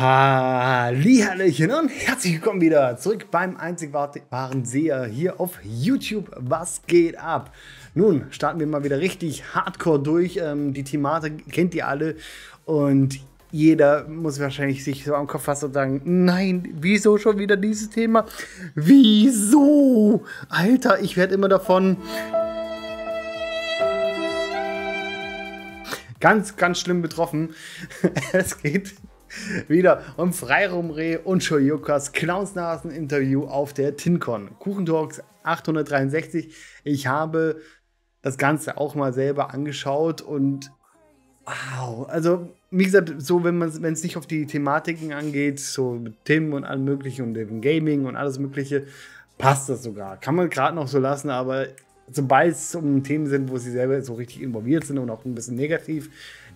Hallihallöchen und herzlich willkommen wieder zurück beim einzig wahren Seher hier auf YouTube. Was geht ab? Nun starten wir mal wieder richtig hardcore durch. Ähm, die Thematik kennt ihr alle und jeder muss wahrscheinlich sich so am Kopf fassen und sagen, nein, wieso schon wieder dieses Thema? Wieso? Alter, ich werde immer davon... Ganz, ganz schlimm betroffen. es geht wieder um Freirumreh und Shoyokas Knausnasen-Interview auf der TinCon. Kuchentalks 863. Ich habe das Ganze auch mal selber angeschaut und wow, also wie gesagt, so wenn es nicht auf die Thematiken angeht, so mit Tim und allem möglichen und dem Gaming und alles mögliche, passt das sogar. Kann man gerade noch so lassen, aber sobald es um Themen sind, wo sie selber so richtig involviert sind und auch ein bisschen negativ,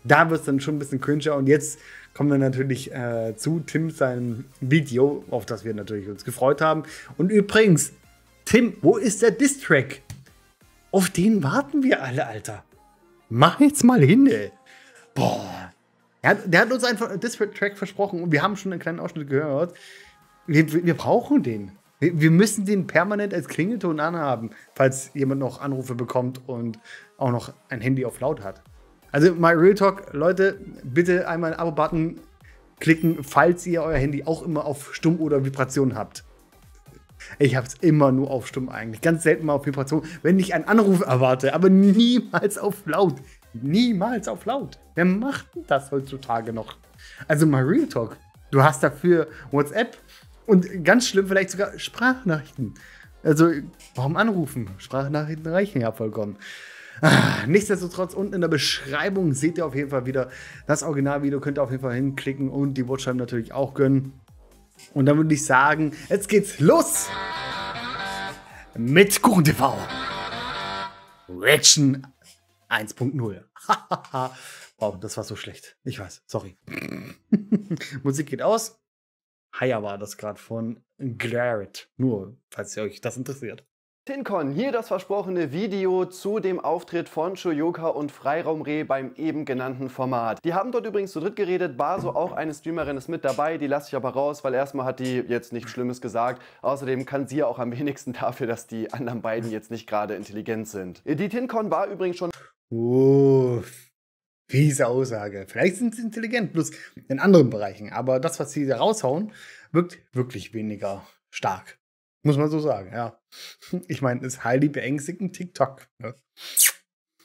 da wird es dann schon ein bisschen cringe. Und jetzt kommen wir natürlich äh, zu Tim seinem Video, auf das wir natürlich uns gefreut haben. Und übrigens, Tim, wo ist der Distrack? Auf den warten wir alle, Alter. Mach jetzt mal hin, ey. Boah. Der hat, der hat uns einfach einen Distrack versprochen und wir haben schon einen kleinen Ausschnitt gehört. Wir, wir, wir brauchen den. Wir, wir müssen den permanent als Klingelton anhaben, falls jemand noch Anrufe bekommt und auch noch ein Handy auf laut hat. Also mal Real Talk, Leute, bitte einmal den Abo-Button klicken, falls ihr euer Handy auch immer auf Stumm oder Vibration habt. Ich habe es immer nur auf Stumm eigentlich. Ganz selten mal auf Vibration, wenn ich einen Anruf erwarte, aber niemals auf laut. Niemals auf laut. Wer macht das heutzutage noch? Also mal Real Talk. Du hast dafür WhatsApp und ganz schlimm vielleicht sogar Sprachnachrichten. Also warum anrufen? Sprachnachrichten reichen ja vollkommen. Ah, nichtsdestotrotz, unten in der Beschreibung seht ihr auf jeden Fall wieder das Originalvideo. Könnt ihr auf jeden Fall hinklicken und die Watchtime natürlich auch gönnen. Und dann würde ich sagen, jetzt geht's los mit Kuchen TV. Reaction 1.0. wow, das war so schlecht. Ich weiß, sorry. Musik geht aus. Haya war das gerade von Garrett. Nur, falls ihr euch das interessiert. TinCon, hier das versprochene Video zu dem Auftritt von Shoyoka und Freiraumreh beim eben genannten Format. Die haben dort übrigens zu dritt geredet, Baso, auch eine Streamerin, ist mit dabei, die lasse ich aber raus, weil erstmal hat die jetzt nichts Schlimmes gesagt. Außerdem kann sie ja auch am wenigsten dafür, dass die anderen beiden jetzt nicht gerade intelligent sind. Äh, die TinCon war übrigens schon... Uff. Oh, fiese Aussage. Vielleicht sind sie intelligent, bloß in anderen Bereichen, aber das, was sie da raushauen, wirkt wirklich weniger stark. Muss man so sagen, ja. Ich meine, ist highly beängstigend TikTok. Ne?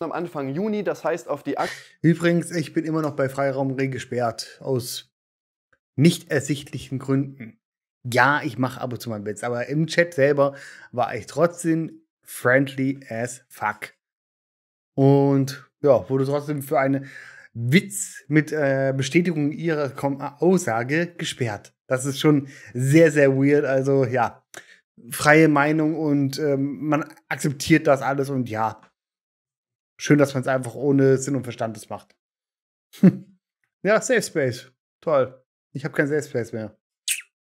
Am Anfang Juni, das heißt auf die Akt. Übrigens, ich bin immer noch bei Freiraum Freiraumregel gesperrt. Aus nicht ersichtlichen Gründen. Ja, ich mache ab und zu mal Witz, aber im Chat selber war ich trotzdem friendly as fuck. Und ja, wurde trotzdem für einen Witz mit äh, Bestätigung ihrer Aussage gesperrt. Das ist schon sehr, sehr weird. Also ja, freie Meinung und ähm, man akzeptiert das alles und ja. Schön, dass man es einfach ohne Sinn und Verstand macht. ja, Safe Space. Toll. Ich habe kein Safe Space mehr.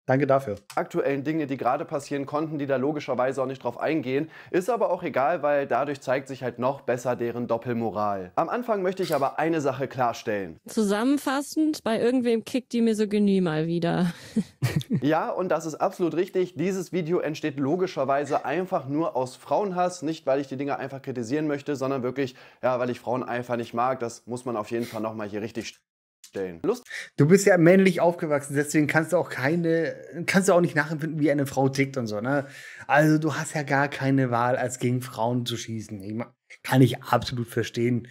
Danke dafür. Aktuellen Dinge, die gerade passieren konnten, die da logischerweise auch nicht drauf eingehen, ist aber auch egal, weil dadurch zeigt sich halt noch besser deren Doppelmoral. Am Anfang möchte ich aber eine Sache klarstellen. Zusammenfassend, bei irgendwem kickt die Misogynie mal wieder. ja, und das ist absolut richtig. Dieses Video entsteht logischerweise einfach nur aus Frauenhass, nicht weil ich die Dinge einfach kritisieren möchte, sondern wirklich, ja, weil ich Frauen einfach nicht mag. Das muss man auf jeden Fall nochmal hier richtig stellen. Lust? Du bist ja männlich aufgewachsen, deswegen kannst du auch keine, kannst du auch nicht nachempfinden, wie eine Frau tickt und so, ne? Also du hast ja gar keine Wahl, als gegen Frauen zu schießen. Ich mein, kann ich absolut verstehen.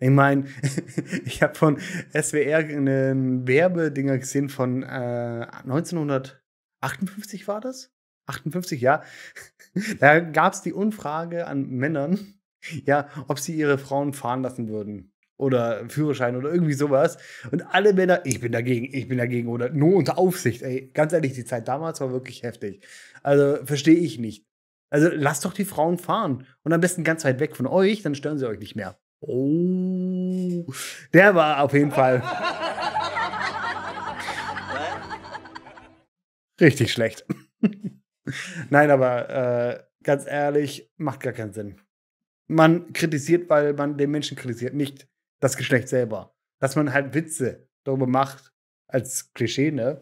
Ich meine, ich habe von SWR einen Werbedinger gesehen von äh, 1958 war das? 58, ja. da gab es die Umfrage an Männern, ja, ob sie ihre Frauen fahren lassen würden oder Führerschein oder irgendwie sowas. Und alle Männer, ich bin dagegen, ich bin dagegen oder nur unter Aufsicht. Ey, ganz ehrlich, die Zeit damals war wirklich heftig. Also verstehe ich nicht. Also lasst doch die Frauen fahren und am besten ganz weit weg von euch, dann stören sie euch nicht mehr. Oh, der war auf jeden Fall richtig schlecht. Nein, aber äh, ganz ehrlich, macht gar keinen Sinn man kritisiert, weil man den Menschen kritisiert, nicht das Geschlecht selber. Dass man halt Witze darüber macht, als Klischee, ne?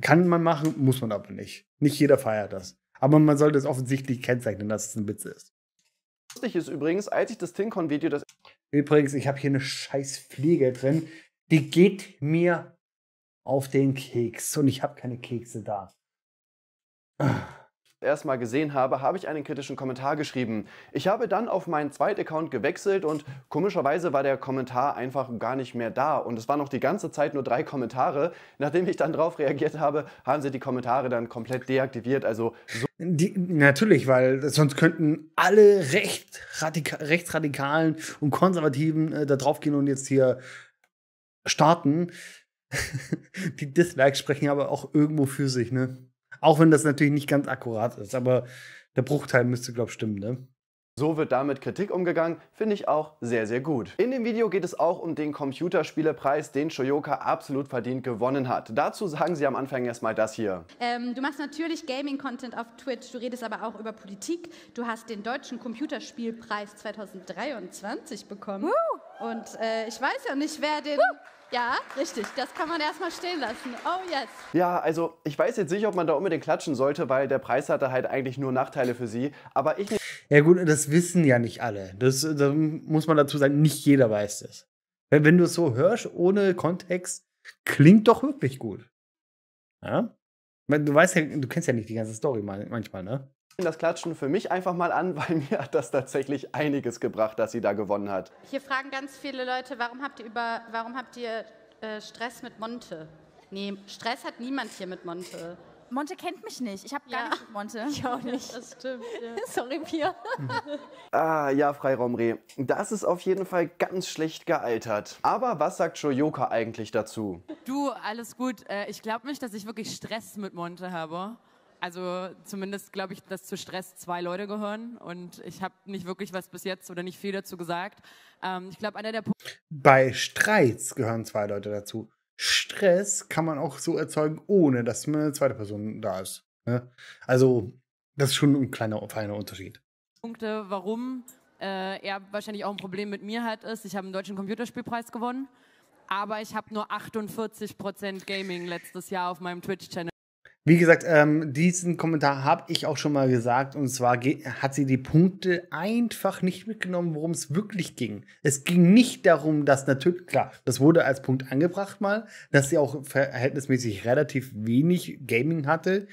Kann man machen, muss man aber nicht. Nicht jeder feiert das. Aber man sollte es offensichtlich kennzeichnen, dass es ein Witz ist. Lustig ist übrigens, als ich das Tincon-Video das. Übrigens, ich habe hier eine scheiß Fliege drin. Die geht mir auf den Keks und ich habe keine Kekse da. Ah erstmal gesehen habe, habe ich einen kritischen Kommentar geschrieben. Ich habe dann auf meinen zweiten Account gewechselt und komischerweise war der Kommentar einfach gar nicht mehr da. Und es waren noch die ganze Zeit nur drei Kommentare. Nachdem ich dann drauf reagiert habe, haben sie die Kommentare dann komplett deaktiviert. Also so die, natürlich, weil sonst könnten alle recht rechtsradikalen und Konservativen äh, da draufgehen und jetzt hier starten. die Dislikes sprechen aber auch irgendwo für sich, ne? Auch wenn das natürlich nicht ganz akkurat ist, aber der Bruchteil müsste, glaube ich, stimmen, ne? So wird damit Kritik umgegangen, finde ich auch sehr, sehr gut. In dem Video geht es auch um den Computerspielepreis, den Shoyoka absolut verdient gewonnen hat. Dazu sagen sie am Anfang erstmal das hier. Ähm, du machst natürlich Gaming-Content auf Twitch, du redest aber auch über Politik. Du hast den Deutschen Computerspielpreis 2023 bekommen. Woo! Und äh, ich weiß ja nicht, wer den... Woo! Ja, richtig. Das kann man erstmal stehen lassen. Oh, jetzt. Yes. Ja, also ich weiß jetzt nicht, ob man da unbedingt klatschen sollte, weil der Preis hatte halt eigentlich nur Nachteile für sie. Aber ich. Ne- ja, gut, das wissen ja nicht alle. Das, das muss man dazu sagen, nicht jeder weiß das. Wenn, wenn du es so hörst, ohne Kontext, klingt doch wirklich gut. Ja? Du weißt ja, du kennst ja nicht die ganze Story manchmal, ne? das Klatschen für mich einfach mal an, weil mir hat das tatsächlich einiges gebracht, dass sie da gewonnen hat. Hier fragen ganz viele Leute, warum habt ihr, über, warum habt ihr äh, Stress mit Monte? Nee, Stress hat niemand hier mit Monte. Monte kennt mich nicht. Ich habe ja. gar nicht mit Monte. Ich auch nicht. Das stimmt. Ja. Sorry, Pia. ah, ja, Freiraumreh. Das ist auf jeden Fall ganz schlecht gealtert. Aber was sagt Shoyoka eigentlich dazu? Du, alles gut. Äh, ich glaube nicht, dass ich wirklich Stress mit Monte habe. Also zumindest glaube ich, dass zu Stress zwei Leute gehören und ich habe nicht wirklich was bis jetzt oder nicht viel dazu gesagt. Ähm, ich glaube, einer der Punkte. Bei Streits gehören zwei Leute dazu. Stress kann man auch so erzeugen, ohne dass eine zweite Person da ist. Ne? Also das ist schon ein kleiner, feiner Unterschied. Punkte, warum äh, er wahrscheinlich auch ein Problem mit mir hat, ist, ich habe einen deutschen Computerspielpreis gewonnen, aber ich habe nur 48% Gaming letztes Jahr auf meinem Twitch-Channel. Wie gesagt, ähm, diesen Kommentar habe ich auch schon mal gesagt. Und zwar hat sie die Punkte einfach nicht mitgenommen, worum es wirklich ging. Es ging nicht darum, dass natürlich, klar, das wurde als Punkt angebracht mal, dass sie auch verhältnismäßig relativ wenig Gaming hatte,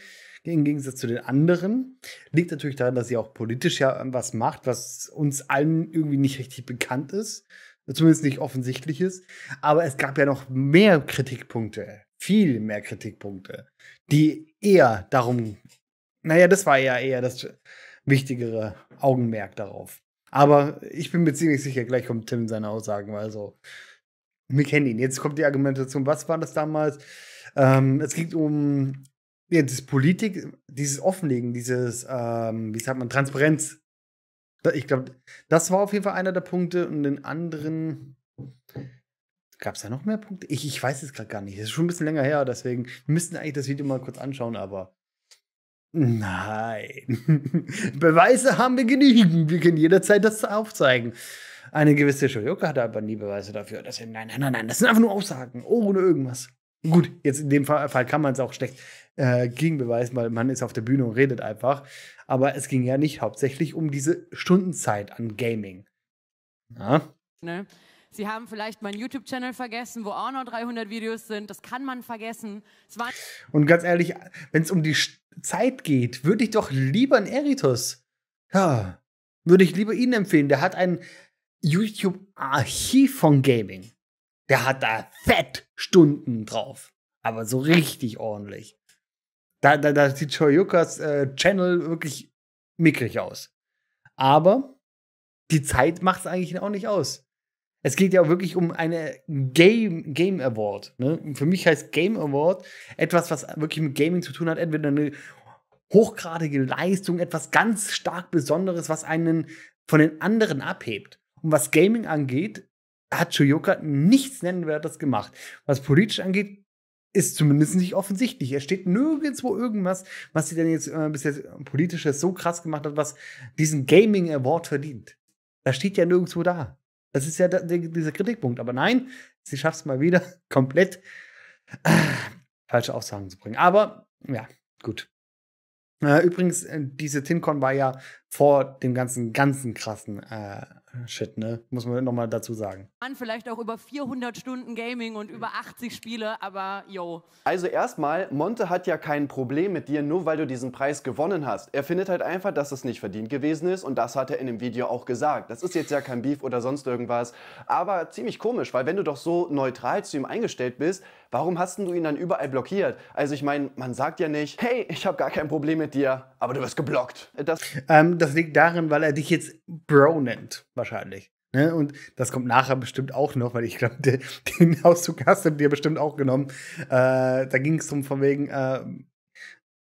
im Gegensatz zu den anderen. Liegt natürlich daran, dass sie auch politisch ja ähm, was macht, was uns allen irgendwie nicht richtig bekannt ist. Zumindest nicht offensichtlich ist. Aber es gab ja noch mehr Kritikpunkte viel mehr Kritikpunkte, die eher darum, naja, das war ja eher das wichtigere Augenmerk darauf. Aber ich bin mir ziemlich sicher, gleich kommt Tim seine Aussagen, weil so, wir kennen ihn. Jetzt kommt die Argumentation, was war das damals? Ähm, es geht um ja, das Politik, dieses Offenlegen, dieses, ähm, wie sagt man, Transparenz. Ich glaube, das war auf jeden Fall einer der Punkte und den anderen, Gab es da noch mehr Punkte? Ich, ich weiß es gerade gar nicht. Es ist schon ein bisschen länger her, deswegen müssten wir eigentlich das Video mal kurz anschauen, aber nein. Beweise haben wir genügend. Wir können jederzeit das aufzeigen. Eine gewisse Shoyoka hatte aber nie Beweise dafür. Dass wir, nein, nein, nein, nein, das sind einfach nur Aussagen, ohne irgendwas. Gut, jetzt in dem Fall kann man es auch schlecht äh, gegenbeweisen, weil man ist auf der Bühne und redet einfach. Aber es ging ja nicht hauptsächlich um diese Stundenzeit an Gaming. Ja? Ne? Sie haben vielleicht meinen YouTube-Channel vergessen, wo auch noch 300 Videos sind. Das kann man vergessen. Und ganz ehrlich, wenn es um die Zeit geht, würde ich doch lieber einen Eritos. Ja, würde ich lieber Ihnen empfehlen. Der hat ein YouTube-Archiv von Gaming. Der hat da Fettstunden drauf. Aber so richtig ordentlich. Da, da, da sieht Choyukas äh, Channel wirklich mickrig aus. Aber die Zeit macht es eigentlich auch nicht aus. Es geht ja auch wirklich um eine Game, Game Award. Ne? Für mich heißt Game Award etwas, was wirklich mit Gaming zu tun hat. Entweder eine hochgradige Leistung, etwas ganz stark Besonderes, was einen von den anderen abhebt. Und was Gaming angeht, hat Shoyoka nichts Nennwertes gemacht. Was politisch angeht, ist zumindest nicht offensichtlich. Es steht nirgendwo irgendwas, was sie denn jetzt äh, bis politisches so krass gemacht hat, was diesen Gaming Award verdient. Das steht ja nirgendwo da. Das ist ja da, die, dieser Kritikpunkt. Aber nein, sie schafft es mal wieder komplett äh, falsche Aussagen zu bringen. Aber ja, gut. Äh, übrigens, äh, diese TinCon war ja vor dem ganzen, ganzen krassen äh, Shit, ne? Muss man nochmal dazu sagen an, vielleicht auch über 400 Stunden Gaming und über 80 Spiele, aber yo. Also erstmal, Monte hat ja kein Problem mit dir, nur weil du diesen Preis gewonnen hast. Er findet halt einfach, dass es nicht verdient gewesen ist und das hat er in dem Video auch gesagt. Das ist jetzt ja kein Beef oder sonst irgendwas, aber ziemlich komisch, weil wenn du doch so neutral zu ihm eingestellt bist, warum hast du ihn dann überall blockiert? Also ich meine, man sagt ja nicht, hey, ich habe gar kein Problem mit dir, aber du wirst geblockt. Das, ähm, das liegt darin, weil er dich jetzt Bro nennt, wahrscheinlich. Ne? Und das kommt nachher bestimmt auch noch, weil ich glaube, den, Auszug hast du dir bestimmt auch genommen. Äh, da ging es um von wegen äh,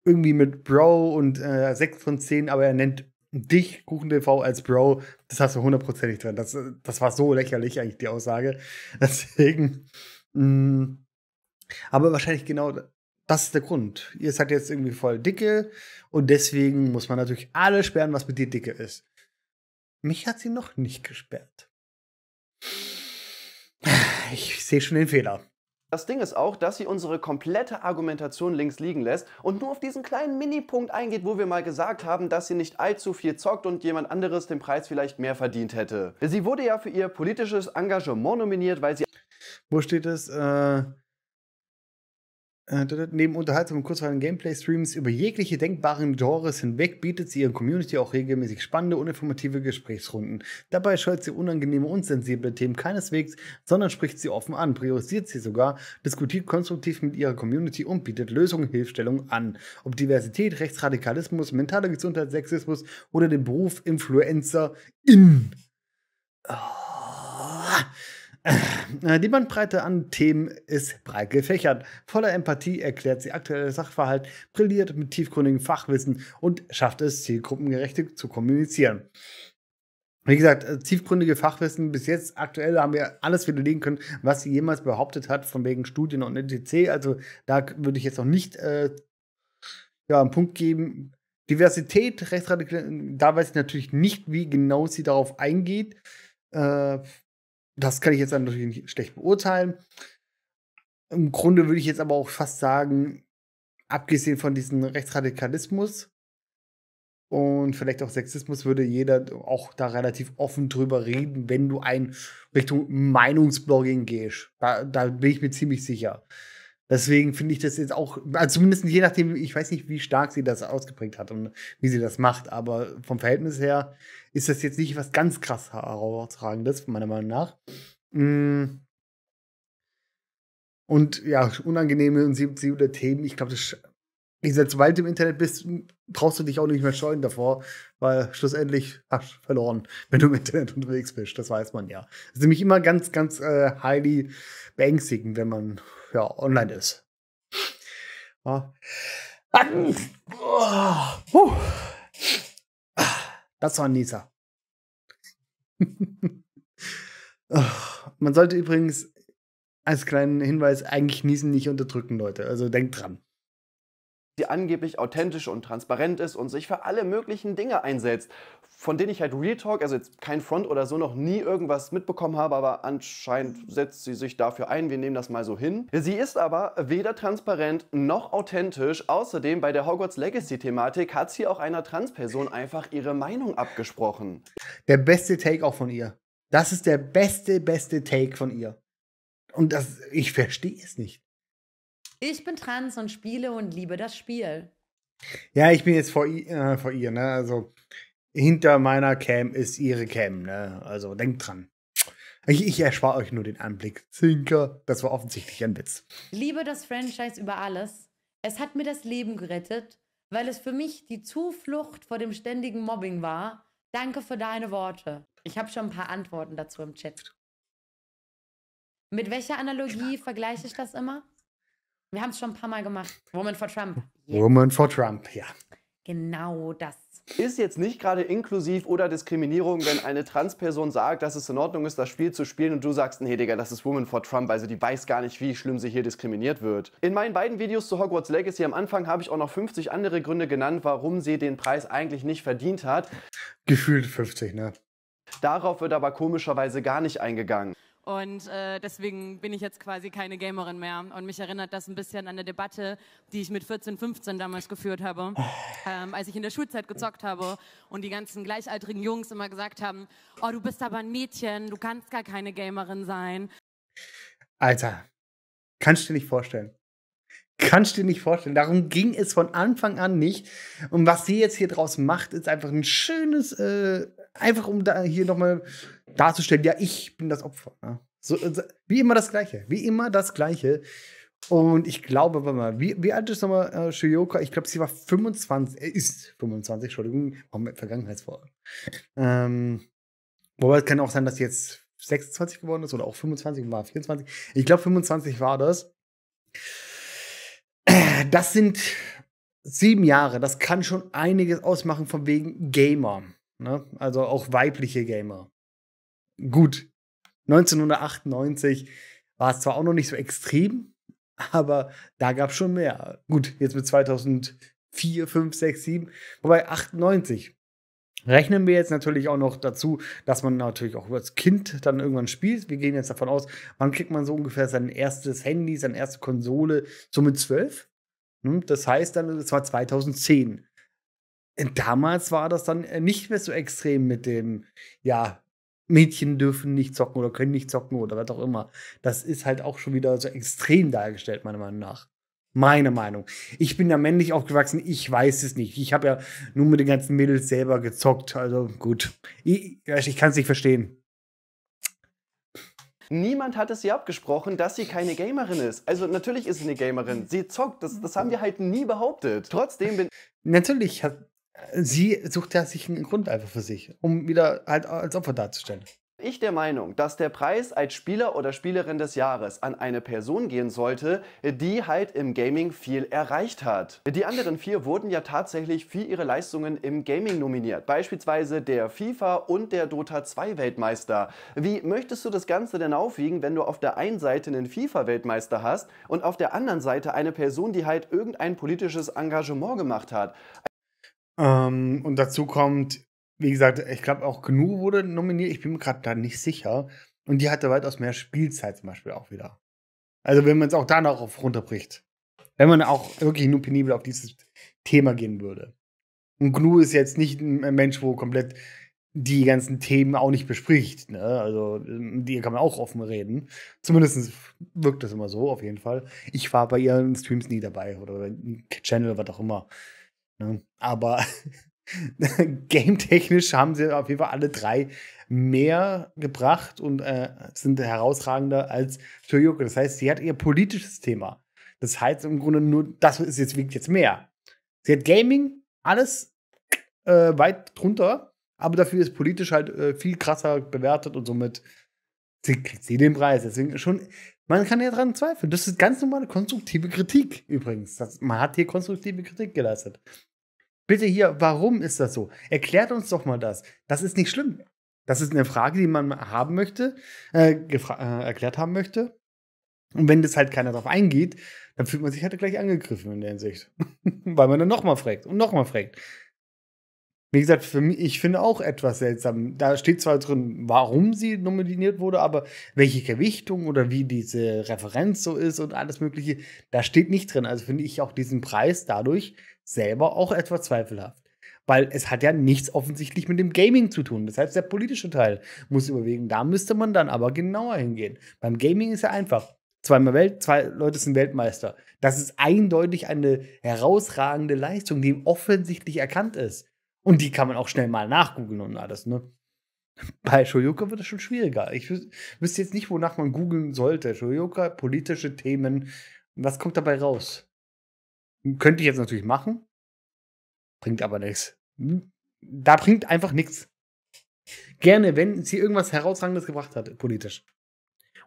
irgendwie mit Bro und äh, 6 von 10, aber er nennt dich, Kuchen TV als Bro. Das hast du hundertprozentig drin. Das, das war so lächerlich eigentlich, die Aussage. Deswegen. Mh, mm, aber wahrscheinlich genau das ist der Grund. Ihr seid jetzt irgendwie voll dicke und deswegen muss man natürlich alles sperren, was mit dir dicke ist. Mich hat sie noch nicht gesperrt. Ich sehe schon den Fehler. Das Ding ist auch, dass sie unsere komplette Argumentation links liegen lässt und nur auf diesen kleinen Minipunkt eingeht, wo wir mal gesagt haben, dass sie nicht allzu viel zockt und jemand anderes den Preis vielleicht mehr verdient hätte. Sie wurde ja für ihr politisches Engagement nominiert, weil sie... Wo steht es? Äh, äh, neben Unterhaltung und kurzweiligen Gameplay-Streams über jegliche denkbaren Genres hinweg bietet sie ihren Community auch regelmäßig spannende und informative Gesprächsrunden. Dabei scheut sie unangenehme und sensible Themen keineswegs, sondern spricht sie offen an, priorisiert sie sogar, diskutiert konstruktiv mit ihrer Community und bietet Lösungen, Hilfestellungen an. Ob Diversität, Rechtsradikalismus, mentale Gesundheit, Sexismus oder den Beruf Influencer in. Oh. Ah. Äh, die Bandbreite an Themen ist breit gefächert. Voller Empathie erklärt sie aktuelle Sachverhalt, brilliert mit tiefgründigem Fachwissen und schafft es, zielgruppengerecht zu kommunizieren. Wie gesagt, äh, tiefgründige Fachwissen bis jetzt aktuell haben wir alles widerlegen können, was sie jemals behauptet hat, von wegen Studien und NTC. Also da würde ich jetzt noch nicht äh, ja, einen Punkt geben. Diversität, Rechtsradikalität, da weiß ich natürlich nicht, wie genau sie darauf eingeht. Äh, das kann ich jetzt natürlich nicht schlecht beurteilen. Im Grunde würde ich jetzt aber auch fast sagen, abgesehen von diesem Rechtsradikalismus und vielleicht auch Sexismus, würde jeder auch da relativ offen drüber reden, wenn du ein Richtung Meinungsblogging gehst. Da, da bin ich mir ziemlich sicher. Deswegen finde ich das jetzt auch, also zumindest je nachdem, ich weiß nicht, wie stark sie das ausgeprägt hat und wie sie das macht, aber vom Verhältnis her ist das jetzt nicht was ganz krass herausragendes, meiner Meinung nach. Mm. Und ja, unangenehme und sensible Themen, ich glaube, das ich sag, sobald du im Internet bist, hm, brauchst du dich auch nicht mehr scheuen davor, weil schlussendlich hast du verloren, wenn du im Internet unterwegs bist. Das weiß man ja. Das ist nämlich immer ganz, ganz äh, highly beängstigend, wenn man ja online ist. Ja. Ah. Oh. Das war Nisa. Man sollte übrigens als kleinen Hinweis eigentlich Niesen nicht unterdrücken, Leute. Also denkt dran. Die angeblich authentisch und transparent ist und sich für alle möglichen Dinge einsetzt von denen ich halt Real Talk, also jetzt kein Front oder so, noch nie irgendwas mitbekommen habe, aber anscheinend setzt sie sich dafür ein. Wir nehmen das mal so hin. Sie ist aber weder transparent noch authentisch. Außerdem bei der Hogwarts Legacy-Thematik hat sie auch einer Transperson einfach ihre Meinung abgesprochen. Der beste Take auch von ihr. Das ist der beste, beste Take von ihr. Und das, ich verstehe es nicht. Ich bin trans und spiele und liebe das Spiel. Ja, ich bin jetzt vor, äh, vor ihr, ne? Also hinter meiner Cam ist ihre Cam, ne? Also denkt dran. Ich, ich erspare euch nur den Anblick. Zinker, das war offensichtlich ein Witz. Liebe das Franchise über alles. Es hat mir das Leben gerettet, weil es für mich die Zuflucht vor dem ständigen Mobbing war. Danke für deine Worte. Ich habe schon ein paar Antworten dazu im Chat. Mit welcher Analogie vergleiche ich das immer? Wir haben es schon ein paar Mal gemacht. Woman for Trump. Yeah. Woman for Trump, ja. Genau das ist jetzt nicht gerade inklusiv oder Diskriminierung, wenn eine Transperson sagt, dass es in Ordnung ist, das Spiel zu spielen und du sagst, nee Digga, das ist Woman for Trump, also die weiß gar nicht, wie schlimm sie hier diskriminiert wird. In meinen beiden Videos zu Hogwarts Legacy am Anfang habe ich auch noch 50 andere Gründe genannt, warum sie den Preis eigentlich nicht verdient hat. Gefühlt 50, ne? Darauf wird aber komischerweise gar nicht eingegangen. Und äh, deswegen bin ich jetzt quasi keine Gamerin mehr. Und mich erinnert das ein bisschen an eine Debatte, die ich mit 14, 15 damals geführt habe, ähm, als ich in der Schulzeit gezockt habe und die ganzen gleichaltrigen Jungs immer gesagt haben, oh, du bist aber ein Mädchen, du kannst gar keine Gamerin sein. Alter, kannst du dir nicht vorstellen kannst du dir nicht vorstellen. Darum ging es von Anfang an nicht. Und was sie jetzt hier draus macht, ist einfach ein schönes, äh, einfach um da hier nochmal darzustellen, ja, ich bin das Opfer. Ne? So, äh, wie immer das Gleiche. Wie immer das Gleiche. Und ich glaube, warte mal, wie, wie alt ist nochmal äh, Shioka? Ich glaube, sie war 25, äh, ist 25, Entschuldigung, warum mit Vergangenheitsform? Ähm, wobei es kann auch sein, dass sie jetzt 26 geworden ist oder auch 25 war, 24. Ich glaube, 25 war das. Das sind sieben Jahre. Das kann schon einiges ausmachen von wegen Gamer. Ne? Also auch weibliche Gamer. Gut. 1998 war es zwar auch noch nicht so extrem, aber da gab es schon mehr. Gut, jetzt mit 2004, 5, 6, 7, wobei 98 Rechnen wir jetzt natürlich auch noch dazu, dass man natürlich auch als Kind dann irgendwann spielt. Wir gehen jetzt davon aus, wann kriegt man so ungefähr sein erstes Handy, seine erste Konsole, so mit zwölf. Hm, das heißt dann, es war 2010. Äh, damals war das dann äh, nicht mehr so extrem mit dem, ja, Mädchen dürfen nicht zocken oder können nicht zocken oder was auch immer. Das ist halt auch schon wieder so extrem dargestellt, meiner Meinung nach. Meine Meinung. Ich bin ja männlich aufgewachsen, ich weiß es nicht. Ich habe ja nur mit den ganzen Mädels selber gezockt. Also gut. Ich, ich kann es nicht verstehen. Niemand hat es ihr abgesprochen, dass sie keine Gamerin ist. Also natürlich ist sie eine Gamerin. Sie zockt, das, das haben wir halt nie behauptet. Trotzdem bin. Natürlich hat. Sie sucht ja sich einen Grund einfach für sich, um wieder halt als Opfer darzustellen ich der Meinung, dass der Preis als Spieler oder Spielerin des Jahres an eine Person gehen sollte, die halt im Gaming viel erreicht hat. Die anderen vier wurden ja tatsächlich für ihre Leistungen im Gaming nominiert, beispielsweise der FIFA und der Dota 2 Weltmeister. Wie möchtest du das Ganze denn aufwiegen, wenn du auf der einen Seite einen FIFA Weltmeister hast und auf der anderen Seite eine Person, die halt irgendein politisches Engagement gemacht hat? Ähm, und dazu kommt, wie gesagt, ich glaube auch Gnu wurde nominiert. Ich bin mir gerade da nicht sicher. Und die hatte weitaus mehr Spielzeit zum Beispiel auch wieder. Also wenn man es auch danach auf runterbricht. Wenn man auch wirklich nur penibel auf dieses Thema gehen würde. Und GNU ist jetzt nicht ein Mensch, wo komplett die ganzen Themen auch nicht bespricht. Ne? Also ähm, die kann man auch offen reden. Zumindest wirkt das immer so, auf jeden Fall. Ich war bei ihren Streams nie dabei oder Channel, was auch immer. Ne? Aber game-technisch haben sie auf jeden Fall alle drei mehr gebracht und äh, sind herausragender als Toyoko. Das heißt, sie hat ihr politisches Thema. Das heißt im Grunde nur, das ist jetzt, wiegt jetzt mehr. Sie hat Gaming, alles äh, weit drunter, aber dafür ist politisch halt äh, viel krasser bewertet und somit sie, kriegt sie den Preis. Deswegen schon, man kann ja daran zweifeln. Das ist ganz normale konstruktive Kritik übrigens. Das, man hat hier konstruktive Kritik geleistet. Bitte hier, warum ist das so? Erklärt uns doch mal das. Das ist nicht schlimm. Das ist eine Frage, die man haben möchte, äh, äh, erklärt haben möchte. Und wenn das halt keiner darauf eingeht, dann fühlt man sich halt gleich angegriffen in der Hinsicht. Weil man dann nochmal fragt und nochmal fragt. Wie gesagt, für mich, ich finde auch etwas seltsam. Da steht zwar drin, warum sie nominiert wurde, aber welche Gewichtung oder wie diese Referenz so ist und alles Mögliche, da steht nicht drin. Also finde ich auch diesen Preis dadurch selber auch etwas zweifelhaft. Weil es hat ja nichts offensichtlich mit dem Gaming zu tun. Das heißt, der politische Teil muss überwiegen. Da müsste man dann aber genauer hingehen. Beim Gaming ist ja einfach. Zweimal Welt, zwei Leute sind Weltmeister. Das ist eindeutig eine herausragende Leistung, die offensichtlich erkannt ist. Und die kann man auch schnell mal nachgoogeln und alles, ne? Bei Shoyoka wird das schon schwieriger. Ich wüs wüsste jetzt nicht, wonach man googeln sollte. Shoyoka, politische Themen. Was kommt dabei raus? Könnte ich jetzt natürlich machen. Bringt aber nichts. Hm? Da bringt einfach nichts. Gerne, wenn sie irgendwas Herausragendes gebracht hat, politisch.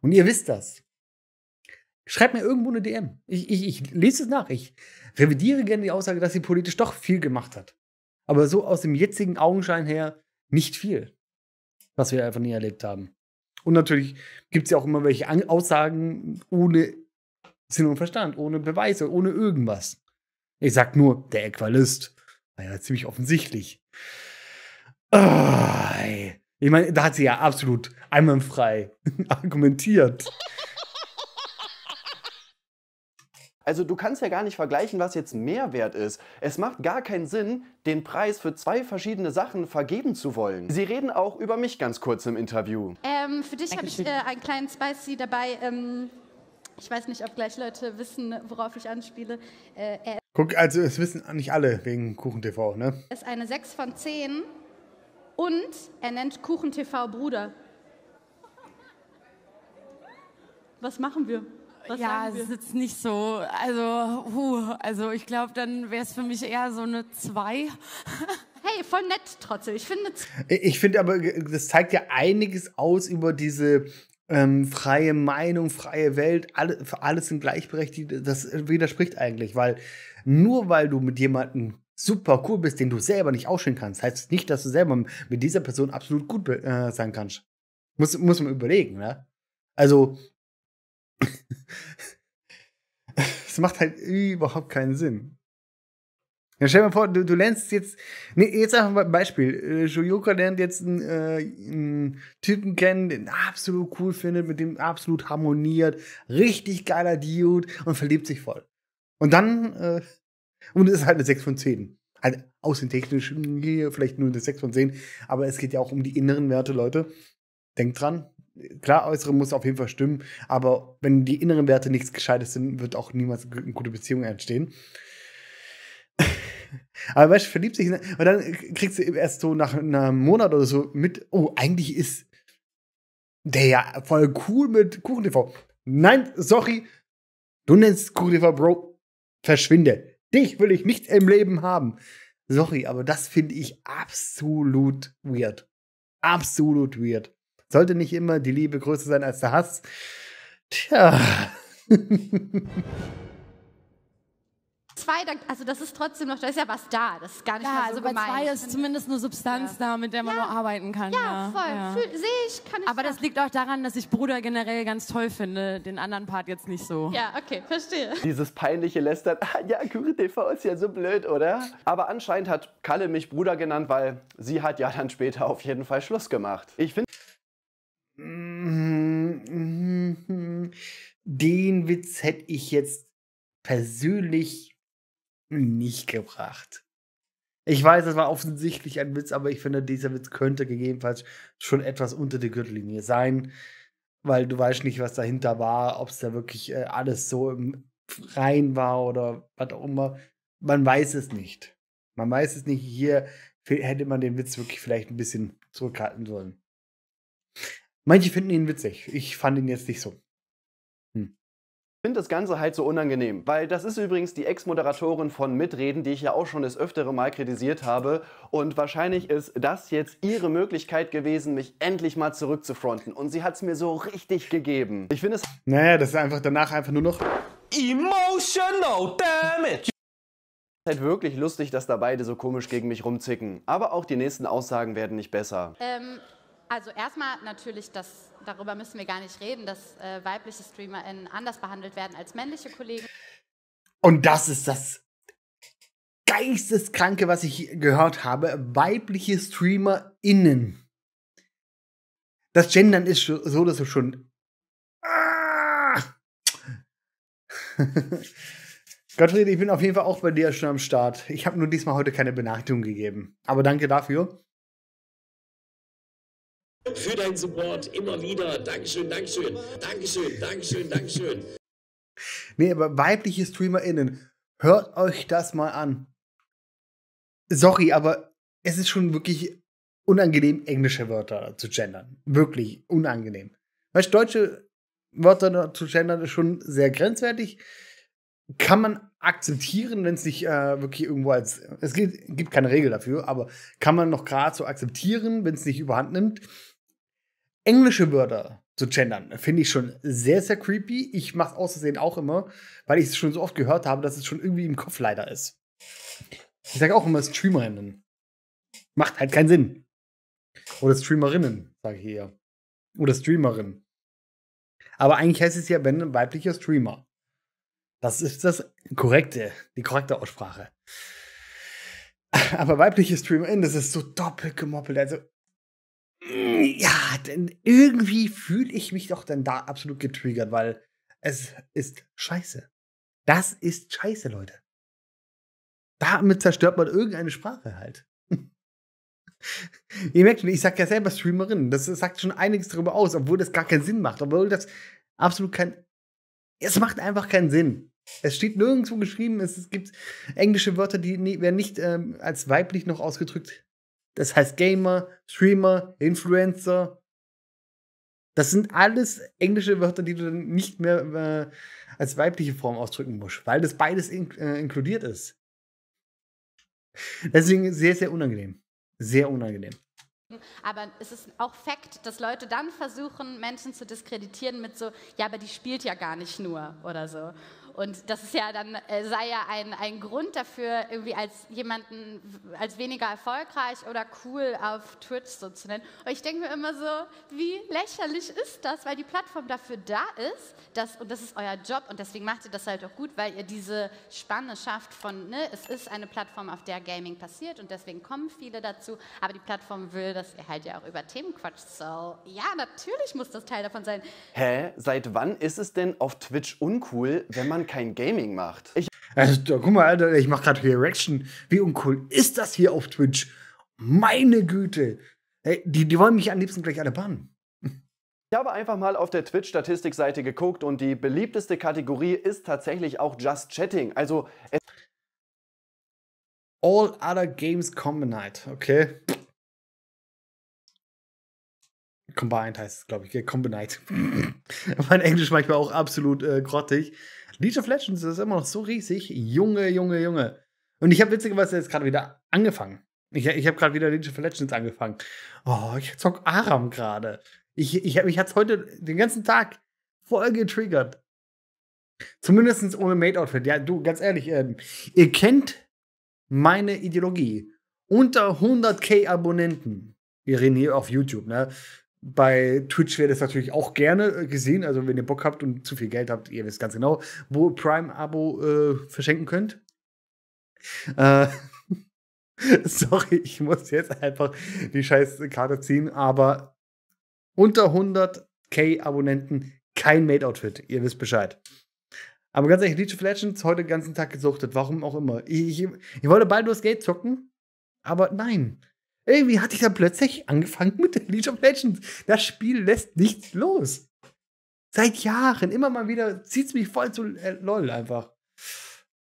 Und ihr wisst das. Schreibt mir irgendwo eine DM. Ich, ich, ich lese es nach. Ich revidiere gerne die Aussage, dass sie politisch doch viel gemacht hat. Aber so aus dem jetzigen Augenschein her nicht viel, was wir einfach nie erlebt haben. Und natürlich gibt es ja auch immer welche Aussagen ohne Sinn und Verstand, ohne Beweise, ohne irgendwas. Ich sag nur, der Äqualist. War ja ziemlich offensichtlich. Oh, ich meine, da hat sie ja absolut einwandfrei argumentiert. Also du kannst ja gar nicht vergleichen, was jetzt Mehrwert ist. Es macht gar keinen Sinn, den Preis für zwei verschiedene Sachen vergeben zu wollen. Sie reden auch über mich ganz kurz im Interview. Ähm, für dich habe ich äh, einen kleinen Spicy dabei. Ähm, ich weiß nicht, ob gleich Leute wissen, worauf ich anspiele. Äh, Guck, also es wissen nicht alle wegen KuchenTV, ne? Er ist eine 6 von 10 und er nennt KuchenTV Bruder. Was machen wir? Was ja, es ist jetzt nicht so. Also, huh, also ich glaube, dann wäre es für mich eher so eine 2. hey, voll nett trotzdem. Ich finde. Ich finde aber, äh, das zeigt ja einiges aus über diese ähm, freie Meinung, freie Welt. Alle, für alles sind gleichberechtigt. Das widerspricht eigentlich, weil nur weil du mit jemandem super cool bist, den du selber nicht ausstehen kannst, heißt nicht, dass du selber mit dieser Person absolut gut äh, sein kannst. Muss, muss man überlegen, ne? Also, es macht halt überhaupt keinen Sinn. Ja, stell dir mal vor, du, du lernst jetzt, nee, jetzt einfach mal ein Beispiel. Äh, Shoyoka lernt jetzt einen, äh, einen Typen kennen, den absolut cool findet, mit dem absolut harmoniert, richtig geiler Dude und verliebt sich voll. Und dann, äh, und es ist halt eine 6 von 10. Halt aus den technischen hier vielleicht nur eine 6 von 10, aber es geht ja auch um die inneren Werte, Leute. Denkt dran. Klar, äußere muss auf jeden Fall stimmen, aber wenn die inneren Werte nichts Gescheites sind, wird auch niemals eine gute Beziehung entstehen. Aber weißt du, verliebt sich in, und dann kriegst du erst so nach einem Monat oder so mit, oh, eigentlich ist der ja voll cool mit Kuchen TV. Nein, sorry, du nennst Kuchen TV Bro verschwinde. Dich will ich nicht im Leben haben. Sorry, aber das finde ich absolut weird. Absolut weird. Sollte nicht immer die Liebe größer sein als der Hass. Tja. zwei, also das ist trotzdem noch, da ist ja was da. Das ist gar nicht ja, mal so also bei gemein. zwei ist zumindest eine Substanz ja. da, mit der man ja. nur arbeiten kann. Ja, voll. Fühl, sehe ich, kann ich. Aber das liegt auch daran, dass ich Bruder generell ganz toll finde, den anderen Part jetzt nicht so. Ja, okay, verstehe. Dieses peinliche Lästern, ja, Kyrie TV ist ja so blöd, oder? Aber anscheinend hat Kalle mich Bruder genannt, weil sie hat ja dann später auf jeden Fall Schluss gemacht. Ich finde. Mm-hmm. Den Witz hätte ich jetzt persönlich nicht gebracht. Ich weiß, das war offensichtlich ein Witz, aber ich finde, dieser Witz könnte gegebenenfalls schon etwas unter der Gürtellinie sein, weil du weißt nicht, was dahinter war, ob es da wirklich äh, alles so im Rein war oder was auch immer. Man weiß es nicht. Man weiß es nicht. Hier hätte man den Witz wirklich vielleicht ein bisschen zurückhalten sollen. Manche finden ihn witzig. Ich fand ihn jetzt nicht so finde das Ganze halt so unangenehm, weil das ist übrigens die Ex-Moderatorin von Mitreden, die ich ja auch schon das öftere Mal kritisiert habe. Und wahrscheinlich ist das jetzt ihre Möglichkeit gewesen, mich endlich mal zurückzufronten. Und sie hat es mir so richtig gegeben. Ich finde es. Naja, das ist einfach danach einfach nur noch. Emotional Damage! Es ist halt wirklich lustig, dass da beide so komisch gegen mich rumzicken. Aber auch die nächsten Aussagen werden nicht besser. Ähm, also erstmal natürlich das darüber müssen wir gar nicht reden, dass äh, weibliche StreamerInnen anders behandelt werden als männliche Kollegen. Und das ist das Geisteskranke, was ich gehört habe. Weibliche StreamerInnen. Das Gendern ist so, dass du schon. Ah! Gottfried, ich bin auf jeden Fall auch bei dir schon am Start. Ich habe nur diesmal heute keine Benachrichtigung gegeben. Aber danke dafür für deinen Support immer wieder. Dankeschön, Dankeschön, Dankeschön, Dankeschön, Dankeschön. Nee, aber weibliche StreamerInnen, hört euch das mal an. Sorry, aber es ist schon wirklich unangenehm, englische Wörter zu gendern. Wirklich unangenehm. Weißt du, deutsche Wörter zu gendern ist schon sehr grenzwertig. Kann man akzeptieren, wenn es nicht äh, wirklich irgendwo als. Es gibt, gibt keine Regel dafür, aber kann man noch gerade so akzeptieren, wenn es nicht überhand nimmt englische Wörter zu gendern, finde ich schon sehr, sehr creepy. Ich mache es außersehen auch immer, weil ich es schon so oft gehört habe, dass es schon irgendwie im Kopf leider ist. Ich sage auch immer Streamerinnen. Macht halt keinen Sinn. Oder Streamerinnen, sage ich eher. Oder Streamerin. Aber eigentlich heißt es ja, wenn ein weiblicher Streamer. Das ist das korrekte, die korrekte Aussprache. Aber weibliche Streamerin, das ist so doppelt gemoppelt. Also ja, denn irgendwie fühle ich mich doch dann da absolut getriggert, weil es ist scheiße. Das ist scheiße, Leute. Damit zerstört man irgendeine Sprache halt. Ihr merkt schon, ich sag ja selber Streamerin. Das sagt schon einiges darüber aus, obwohl das gar keinen Sinn macht. Obwohl das absolut kein. Es macht einfach keinen Sinn. Es steht nirgendwo geschrieben, es, gibt englische Wörter, die werden nicht ähm, als weiblich noch ausgedrückt das heißt Gamer, Streamer, Influencer. Das sind alles englische Wörter, die du dann nicht mehr äh, als weibliche Form ausdrücken musst, weil das beides in, äh, inkludiert ist. Deswegen sehr, sehr unangenehm. Sehr unangenehm. Aber es ist auch Fakt, dass Leute dann versuchen, Menschen zu diskreditieren mit so, ja, aber die spielt ja gar nicht nur oder so. Und das ist ja dann, äh, sei ja ein, ein Grund dafür, irgendwie als jemanden, als weniger erfolgreich oder cool auf Twitch so zu nennen. Und ich denke mir immer so, wie lächerlich ist das, weil die Plattform dafür da ist, dass, und das ist euer Job und deswegen macht ihr das halt auch gut, weil ihr diese Spanne schafft von, ne, es ist eine Plattform, auf der Gaming passiert und deswegen kommen viele dazu, aber die Plattform will, dass ihr halt ja auch über Themen quatscht. So, ja, natürlich muss das Teil davon sein. Hä? Seit wann ist es denn auf Twitch uncool, wenn man kein Gaming macht. Ich also, guck mal, Alter, ich mach gerade Reaction. Wie uncool ist das hier auf Twitch? Meine Güte. Hey, die, die wollen mich am liebsten gleich alle bannen. Ich habe einfach mal auf der Twitch-Statistikseite geguckt und die beliebteste Kategorie ist tatsächlich auch Just Chatting. Also All other games combined, okay. Combined heißt es, glaube ich, combined. mein Englisch manchmal auch absolut äh, grottig. League of Legends ist immer noch so riesig. Junge, Junge, Junge. Und ich habe witzigerweise jetzt gerade wieder angefangen. Ich, ich habe gerade wieder League of Legends angefangen. Oh, ich zock Aram gerade. Ich, ich, ich hat's heute den ganzen Tag voll getriggert. Zumindest ohne Made-Outfit. Ja, du, ganz ehrlich, ähm, ihr kennt meine Ideologie. Unter 100k Abonnenten. Wir reden hier auf YouTube, ne? Bei Twitch wäre das natürlich auch gerne äh, gesehen. Also, wenn ihr Bock habt und zu viel Geld habt, ihr wisst ganz genau, wo ihr Prime-Abo äh, verschenken könnt. Äh, sorry, ich muss jetzt einfach die scheiß Karte ziehen, aber unter 100k Abonnenten kein Made-Outfit. Ihr wisst Bescheid. Aber ganz ehrlich, League of Legends heute den ganzen Tag gesuchtet. Warum auch immer. Ich, ich, ich wollte das Geld zocken, aber nein irgendwie hatte ich dann plötzlich angefangen mit der League of Legends. Das Spiel lässt nichts los. Seit Jahren, immer mal wieder zieht es mich voll zu äh, LOL einfach.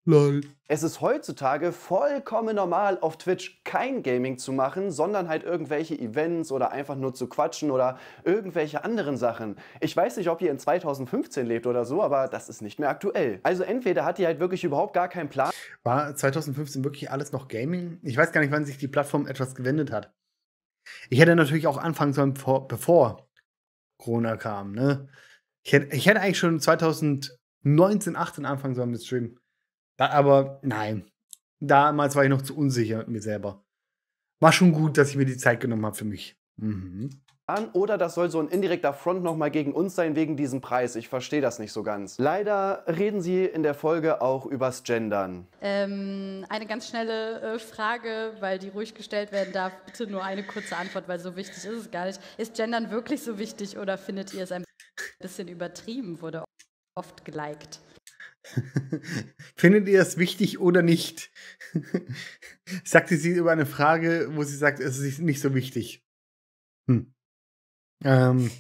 Lol. Es ist heutzutage vollkommen normal, auf Twitch kein Gaming zu machen, sondern halt irgendwelche Events oder einfach nur zu quatschen oder irgendwelche anderen Sachen. Ich weiß nicht, ob ihr in 2015 lebt oder so, aber das ist nicht mehr aktuell. Also entweder hat ihr halt wirklich überhaupt gar keinen Plan. War 2015 wirklich alles noch Gaming? Ich weiß gar nicht, wann sich die Plattform etwas gewendet hat. Ich hätte natürlich auch anfangen sollen, vor, bevor Corona kam. Ne? Ich hätte, ich hätte eigentlich schon 2019, 18 anfangen sollen mit Streamen. Aber nein, damals war ich noch zu unsicher mit mir selber. War schon gut, dass ich mir die Zeit genommen habe für mich. Mhm. Oder das soll so ein indirekter Front nochmal gegen uns sein wegen diesem Preis. Ich verstehe das nicht so ganz. Leider reden Sie in der Folge auch übers Gendern. Ähm, eine ganz schnelle äh, Frage, weil die ruhig gestellt werden darf. Bitte nur eine kurze Antwort, weil so wichtig ist es gar nicht. Ist Gendern wirklich so wichtig oder findet ihr es ein bisschen übertrieben? Wurde oft geliked. Findet ihr das wichtig oder nicht? sagte sie über eine Frage, wo sie sagt, es ist nicht so wichtig. Hm. Ähm,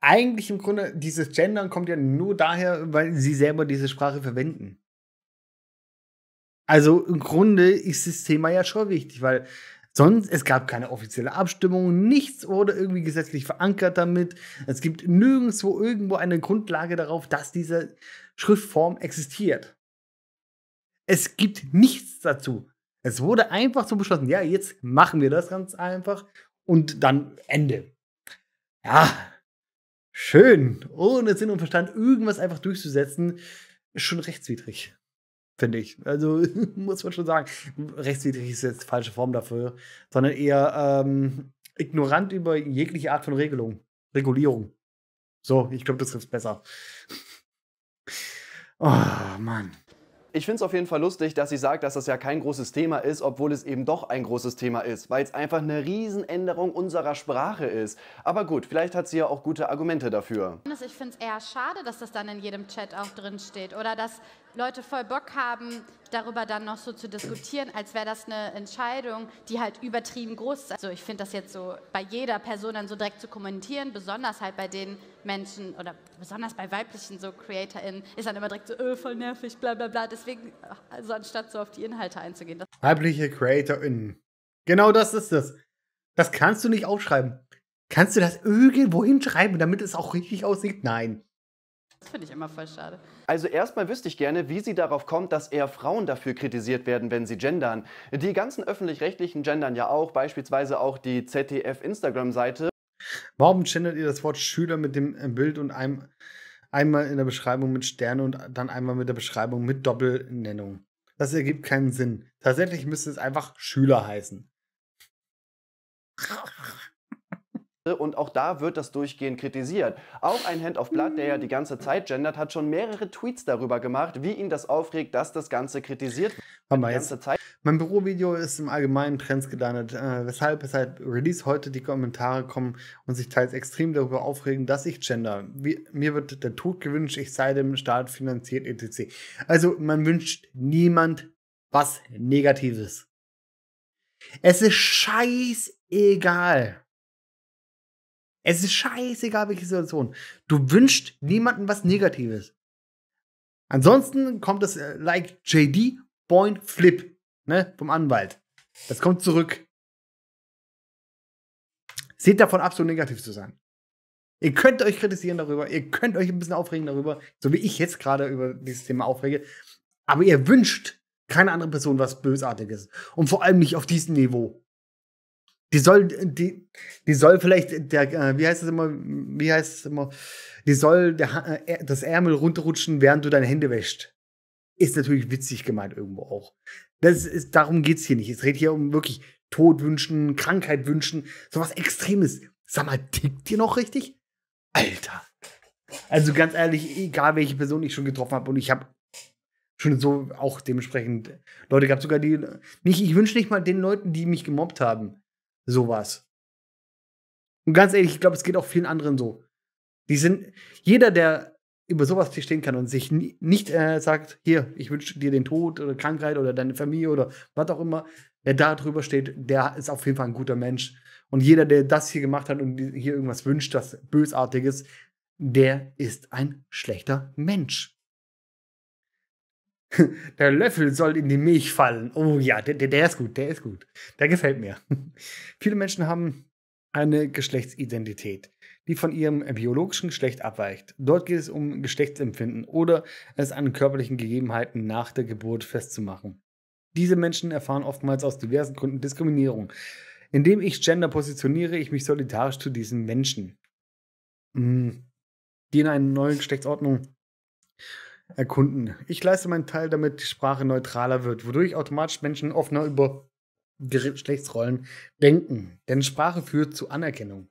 eigentlich im Grunde, dieses Gendern kommt ja nur daher, weil sie selber diese Sprache verwenden. Also im Grunde ist das Thema ja schon wichtig, weil sonst es gab keine offizielle Abstimmung, nichts wurde irgendwie gesetzlich verankert damit. Es gibt nirgendwo irgendwo eine Grundlage darauf, dass dieser Schriftform existiert. Es gibt nichts dazu. Es wurde einfach so beschlossen, ja, jetzt machen wir das ganz einfach und dann Ende. Ja, schön, ohne Sinn und Verstand irgendwas einfach durchzusetzen, ist schon rechtswidrig, finde ich. Also muss man schon sagen, rechtswidrig ist jetzt falsche Form dafür, sondern eher ähm, ignorant über jegliche Art von Regelung, Regulierung. So, ich glaube, das trifft besser. Oh Mann. Ich finde es auf jeden Fall lustig, dass sie sagt, dass das ja kein großes Thema ist, obwohl es eben doch ein großes Thema ist, weil es einfach eine Riesenänderung unserer Sprache ist. Aber gut, vielleicht hat sie ja auch gute Argumente dafür. Ich finde es eher schade, dass das dann in jedem Chat auch drin steht oder dass Leute voll Bock haben, darüber dann noch so zu diskutieren, als wäre das eine Entscheidung, die halt übertrieben groß ist. Also ich finde das jetzt so bei jeder Person dann so direkt zu kommentieren, besonders halt bei den Menschen oder besonders bei weiblichen so CreatorInnen, ist dann immer direkt so, öh, voll nervig, bla bla bla. Deswegen, also anstatt so auf die Inhalte einzugehen. Weibliche CreatorInnen. Genau das ist es. Das kannst du nicht aufschreiben. Kannst du das irgendwo hinschreiben, damit es auch richtig aussieht? Nein. Das finde ich immer voll schade. Also erstmal wüsste ich gerne, wie sie darauf kommt, dass eher Frauen dafür kritisiert werden, wenn sie gendern. Die ganzen öffentlich-rechtlichen gendern ja auch, beispielsweise auch die ZDF-Instagram-Seite. Warum gendert ihr das Wort Schüler mit dem äh, Bild und einem einmal in der Beschreibung mit Sterne und dann einmal mit der Beschreibung mit Doppelnennung? Das ergibt keinen Sinn. Tatsächlich müsste es einfach Schüler heißen. Und auch da wird das durchgehend kritisiert. Auch ein Hand of Blood, der ja die ganze Zeit gendert, hat schon mehrere Tweets darüber gemacht, wie ihn das aufregt, dass das Ganze kritisiert wird. Haben wir Zeit. Mein Bürovideo ist im allgemeinen Trends gelandet, äh, weshalb es halt Release heute die Kommentare kommen und sich teils extrem darüber aufregen, dass ich gender. Wie, mir wird der Tod gewünscht, ich sei dem Staat finanziert, etc. Also man wünscht niemand was Negatives. Es ist scheißegal, es ist scheißegal, welche Situation. Du wünschst niemandem was Negatives. Ansonsten kommt das äh, like JD Point Flip ne, vom Anwalt. Das kommt zurück. Seht davon ab, so negativ zu sein. Ihr könnt euch kritisieren darüber, ihr könnt euch ein bisschen aufregen darüber, so wie ich jetzt gerade über dieses Thema aufrege. Aber ihr wünscht keine andere Person was Bösartiges. Und vor allem nicht auf diesem Niveau. Die soll, die, die soll vielleicht, der, äh, wie heißt es immer, wie heißt es immer, die soll der, äh, das Ärmel runterrutschen, während du deine Hände wäschst. Ist natürlich witzig gemeint irgendwo auch. Das ist, darum geht's hier nicht. Es redet hier um wirklich Tod wünschen, Krankheit wünschen, sowas Extremes. Sag mal, tickt dir noch richtig? Alter. Also ganz ehrlich, egal welche Person ich schon getroffen habe und ich habe schon so auch dementsprechend Leute gab sogar die nicht ich wünsche nicht mal den Leuten, die mich gemobbt haben sowas. Und ganz ehrlich, ich glaube, es geht auch vielen anderen so. Die sind, jeder, der über sowas verstehen kann und sich nicht äh, sagt, hier, ich wünsche dir den Tod oder Krankheit oder deine Familie oder was auch immer, wer da drüber steht, der ist auf jeden Fall ein guter Mensch. Und jeder, der das hier gemacht hat und hier irgendwas wünscht, das bösartiges, der ist ein schlechter Mensch. Der Löffel soll in die Milch fallen. Oh ja, der, der ist gut, der ist gut. Der gefällt mir. Viele Menschen haben eine Geschlechtsidentität, die von ihrem biologischen Geschlecht abweicht. Dort geht es um Geschlechtsempfinden oder es an körperlichen Gegebenheiten nach der Geburt festzumachen. Diese Menschen erfahren oftmals aus diversen Gründen Diskriminierung. Indem ich Gender positioniere, ich mich solidarisch zu diesen Menschen, hm. die in einer neuen Geschlechtsordnung erkunden. Ich leiste meinen Teil, damit die Sprache neutraler wird, wodurch automatisch Menschen offener über Geschlechtsrollen denken. Denn Sprache führt zu Anerkennung.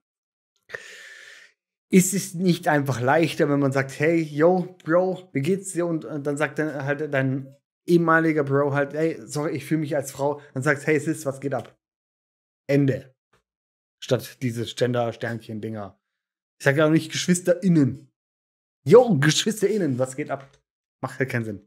Ist es nicht einfach leichter, wenn man sagt, hey, yo, Bro, wie geht's dir? Und äh, dann sagt dann halt dein ehemaliger Bro halt, hey, sorry, ich fühle mich als Frau. Dann sagst, hey, Sis, was geht ab? Ende. Statt dieses Gender-Sternchen-Dinger. Ich sage ja auch nicht GeschwisterInnen. Yo, GeschwisterInnen, was geht ab? Macht ja halt keinen Sinn.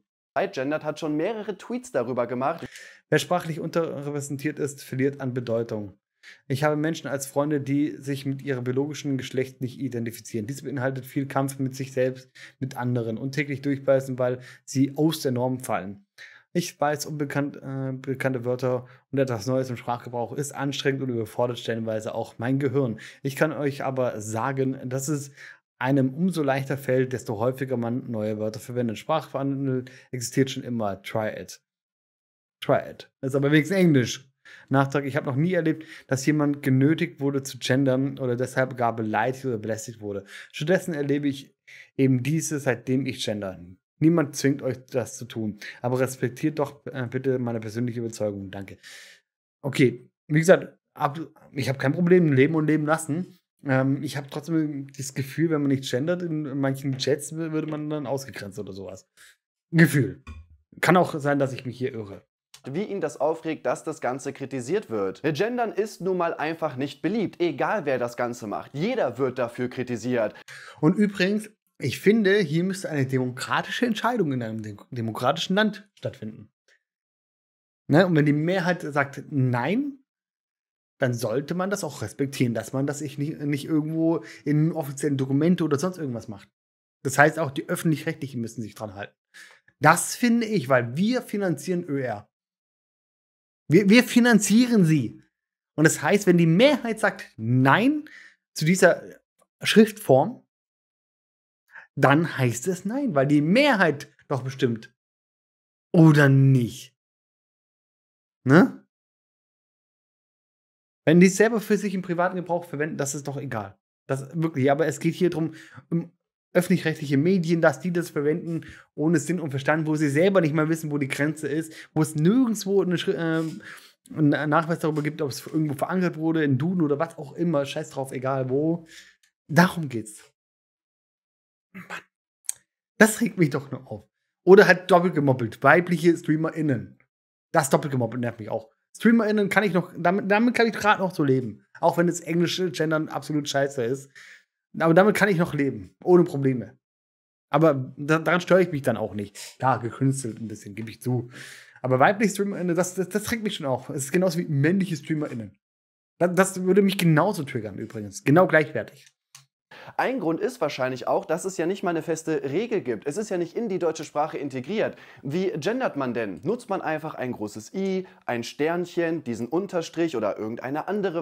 Gendert hat schon mehrere Tweets darüber gemacht. Wer sprachlich unterrepräsentiert ist, verliert an Bedeutung. Ich habe Menschen als Freunde, die sich mit ihrem biologischen Geschlecht nicht identifizieren. Dies beinhaltet viel Kampf mit sich selbst, mit anderen und täglich durchbeißen, weil sie aus der Norm fallen. Ich weiß, unbekannte unbekannt, äh, Wörter und etwas Neues im Sprachgebrauch ist anstrengend und überfordert stellenweise auch mein Gehirn. Ich kann euch aber sagen, dass es einem umso leichter fällt, desto häufiger man neue Wörter verwendet. Sprachwandel existiert schon immer. Try it. Try it. Das ist aber wenigstens Englisch. Nachtrag, ich habe noch nie erlebt, dass jemand genötigt wurde zu gendern oder deshalb gar beleidigt oder belästigt wurde. Stattdessen erlebe ich eben diese, seitdem ich gender. Niemand zwingt euch das zu tun. Aber respektiert doch äh, bitte meine persönliche Überzeugung. Danke. Okay, wie gesagt, ab, ich habe kein Problem, leben und leben lassen. Ähm, ich habe trotzdem das Gefühl, wenn man nicht gendert, in manchen Chats würde man dann ausgegrenzt oder sowas. Gefühl. Kann auch sein, dass ich mich hier irre wie ihn das aufregt, dass das Ganze kritisiert wird. Gendern ist nun mal einfach nicht beliebt, egal wer das Ganze macht. Jeder wird dafür kritisiert. Und übrigens, ich finde, hier müsste eine demokratische Entscheidung in einem demokratischen Land stattfinden. Ne? Und wenn die Mehrheit sagt Nein, dann sollte man das auch respektieren, dass man das nicht, nicht irgendwo in offiziellen Dokumente oder sonst irgendwas macht. Das heißt, auch die Öffentlich-Rechtlichen müssen sich dran halten. Das finde ich, weil wir finanzieren ÖR. Wir, wir finanzieren sie. Und das heißt, wenn die Mehrheit sagt Nein zu dieser Schriftform, dann heißt es Nein, weil die Mehrheit doch bestimmt. Oder nicht. Ne? Wenn die es selber für sich im privaten Gebrauch verwenden, das ist doch egal. Das wirklich, aber es geht hier darum, um öffentlich-rechtliche Medien, dass die das verwenden ohne Sinn und Verstand, wo sie selber nicht mal wissen, wo die Grenze ist, wo es nirgendwo eine, äh, einen Nachweis darüber gibt, ob es irgendwo verankert wurde, in Duden oder was auch immer, scheiß drauf, egal wo. Darum geht's. Mann. Das regt mich doch nur auf. Oder hat doppelt gemoppelt. Weibliche StreamerInnen. Das doppelt gemoppelt nervt mich auch. StreamerInnen kann ich noch, damit, damit kann ich gerade noch so leben. Auch wenn das englische Gendern absolut scheiße ist. Aber damit kann ich noch leben. Ohne Probleme. Aber da, daran störe ich mich dann auch nicht. Klar, gekünstelt ein bisschen, gebe ich zu. Aber weibliche StreamerInnen, das, das, das trägt mich schon auch. Es ist genauso wie männliche StreamerInnen. Das, das würde mich genauso triggern übrigens. Genau gleichwertig. Ein Grund ist wahrscheinlich auch, dass es ja nicht mal eine feste Regel gibt. Es ist ja nicht in die deutsche Sprache integriert. Wie gendert man denn? Nutzt man einfach ein großes I, ein Sternchen, diesen Unterstrich oder irgendeine andere?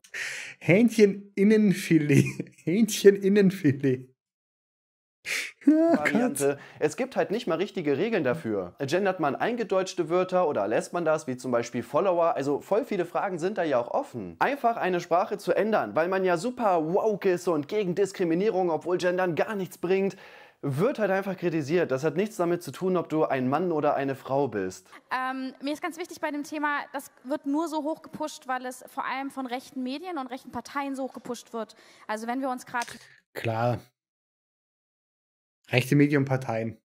Hähncheninnenfilet. Hähncheninnenfilet. Oh Variante. Es gibt halt nicht mal richtige Regeln dafür. Gendert man eingedeutschte Wörter oder lässt man das, wie zum Beispiel Follower? Also voll viele Fragen sind da ja auch offen. Einfach eine Sprache zu ändern, weil man ja super woke ist und gegen Diskriminierung, obwohl Gendern gar nichts bringt, wird halt einfach kritisiert. Das hat nichts damit zu tun, ob du ein Mann oder eine Frau bist. Ähm, mir ist ganz wichtig bei dem Thema, das wird nur so hoch gepusht, weil es vor allem von rechten Medien und rechten Parteien so hoch gepusht wird. Also wenn wir uns gerade... Klar, Rechte Medienparteien.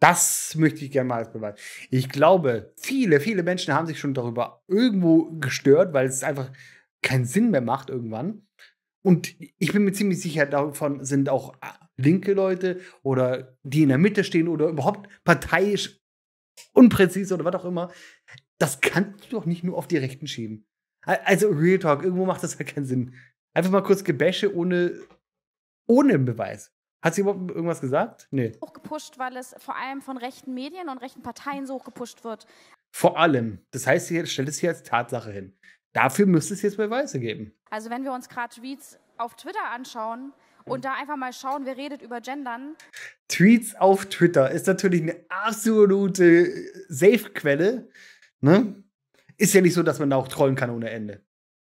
Das möchte ich gerne mal als Beweis. Ich glaube, viele, viele Menschen haben sich schon darüber irgendwo gestört, weil es einfach keinen Sinn mehr macht irgendwann. Und ich bin mir ziemlich sicher, davon sind auch äh, linke Leute oder die in der Mitte stehen oder überhaupt parteiisch unpräzise oder was auch immer. Das kannst du doch nicht nur auf die Rechten schieben. Also Real Talk, irgendwo macht das halt keinen Sinn. Einfach mal kurz Gebäsche ohne, ohne Beweis. Hat sie überhaupt irgendwas gesagt? Nee. Hochgepusht, weil es vor allem von rechten Medien und rechten Parteien so hochgepusht wird. Vor allem. Das heißt, sie stellt es hier als Tatsache hin. Dafür müsste es jetzt Beweise geben. Also wenn wir uns gerade Tweets auf Twitter anschauen und da einfach mal schauen, wer redet über Gendern. Tweets auf Twitter ist natürlich eine absolute Safe-Quelle. Ne? Ist ja nicht so, dass man da auch trollen kann ohne Ende.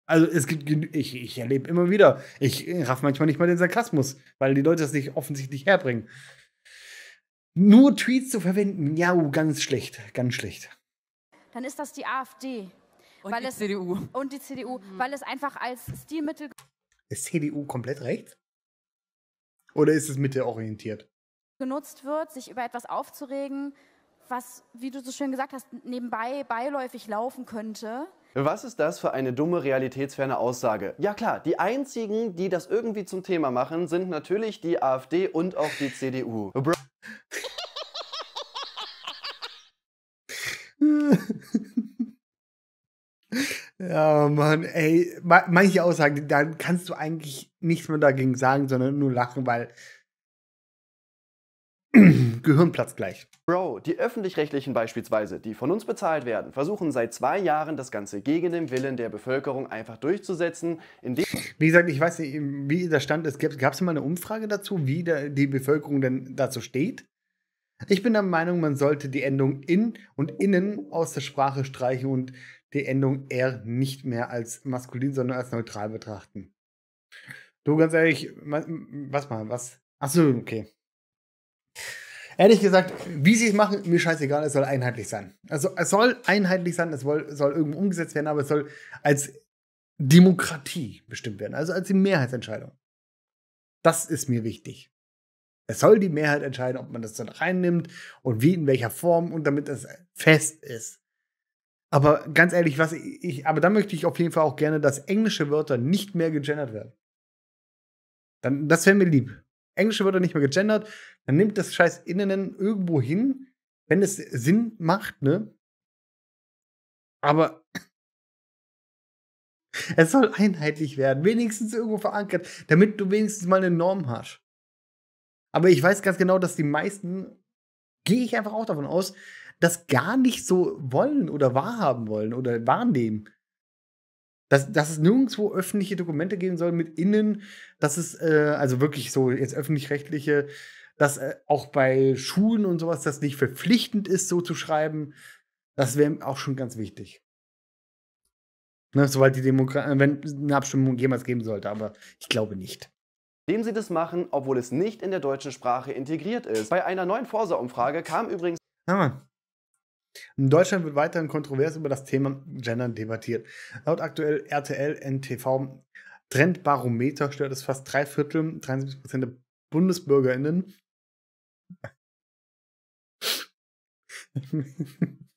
Also es gibt, ich, ich erlebe immer wieder, ich raff manchmal nicht mal den Sarkasmus, weil die Leute das nicht offensichtlich herbringen. Nur Tweets zu verwenden, ja, oh, ganz schlecht, ganz schlecht. Dann ist das die AfD. Und weil die es, CDU. Und die CDU, mhm. weil es einfach als Stilmittel. Ist CDU komplett rechts? Oder ist es mitteorientiert? Genutzt wird, sich über etwas aufzuregen, was, wie du so schön gesagt hast, nebenbei beiläufig laufen könnte. Was ist das für eine dumme, realitätsferne Aussage? Ja klar, die einzigen, die das irgendwie zum Thema machen, sind natürlich die AfD und auch die CDU. Oh, bro Ja, Mann, ey, manche Aussagen, da kannst du eigentlich nichts mehr dagegen sagen, sondern nur lachen, weil Gehirnplatz gleich. Bro, die öffentlich-rechtlichen beispielsweise, die von uns bezahlt werden, versuchen seit zwei Jahren das Ganze gegen den Willen der Bevölkerung einfach durchzusetzen, indem... Wie gesagt, ich weiß nicht, wie der Stand ist. Gab es mal eine Umfrage dazu, wie der, die Bevölkerung denn dazu steht? Ich bin der Meinung, man sollte die Endung in und innen aus der Sprache streichen und die Endung er nicht mehr als maskulin, sondern als neutral betrachten. Du, ganz ehrlich, was mal, was? Achso, okay. Ehrlich gesagt, wie sie es machen, mir scheißegal, es soll einheitlich sein. Also es soll einheitlich sein, es soll, soll irgendwie umgesetzt werden, aber es soll als Demokratie bestimmt werden, also als die Mehrheitsentscheidung. Das ist mir wichtig. Es soll die Mehrheit entscheiden, ob man das dann reinnimmt und wie, in welcher Form und damit es fest ist. Aber ganz ehrlich, was ich, aber da möchte ich auf jeden Fall auch gerne, dass englische Wörter nicht mehr gegendert werden. Dann, das wäre mir lieb englische Wörter nicht mehr gegendert, dann nimmt das scheiß Innen irgendwo hin, wenn es Sinn macht, ne? Aber es soll einheitlich werden, wenigstens irgendwo verankert, damit du wenigstens mal eine Norm hast. Aber ich weiß ganz genau, dass die meisten, gehe ich einfach auch davon aus, das gar nicht so wollen oder wahrhaben wollen oder wahrnehmen dass, dass es nirgendwo öffentliche Dokumente geben soll mit innen, dass es äh, also wirklich so jetzt öffentlich-rechtliche, dass äh, auch bei Schulen und sowas das nicht verpflichtend ist, so zu schreiben. Das wäre auch schon ganz wichtig. Ne, sobald die Demokratie, äh, wenn eine Abstimmung jemals geben sollte, aber ich glaube nicht dem sie das machen, obwohl es nicht in der deutschen Sprache integriert ist. Bei einer neuen Forsa-Umfrage kam übrigens. Ah, in Deutschland wird weiterhin kontrovers über das Thema Gender debattiert. Laut aktuell RTL NTV Trendbarometer stört es fast drei Viertel, 73 Prozent der BundesbürgerInnen.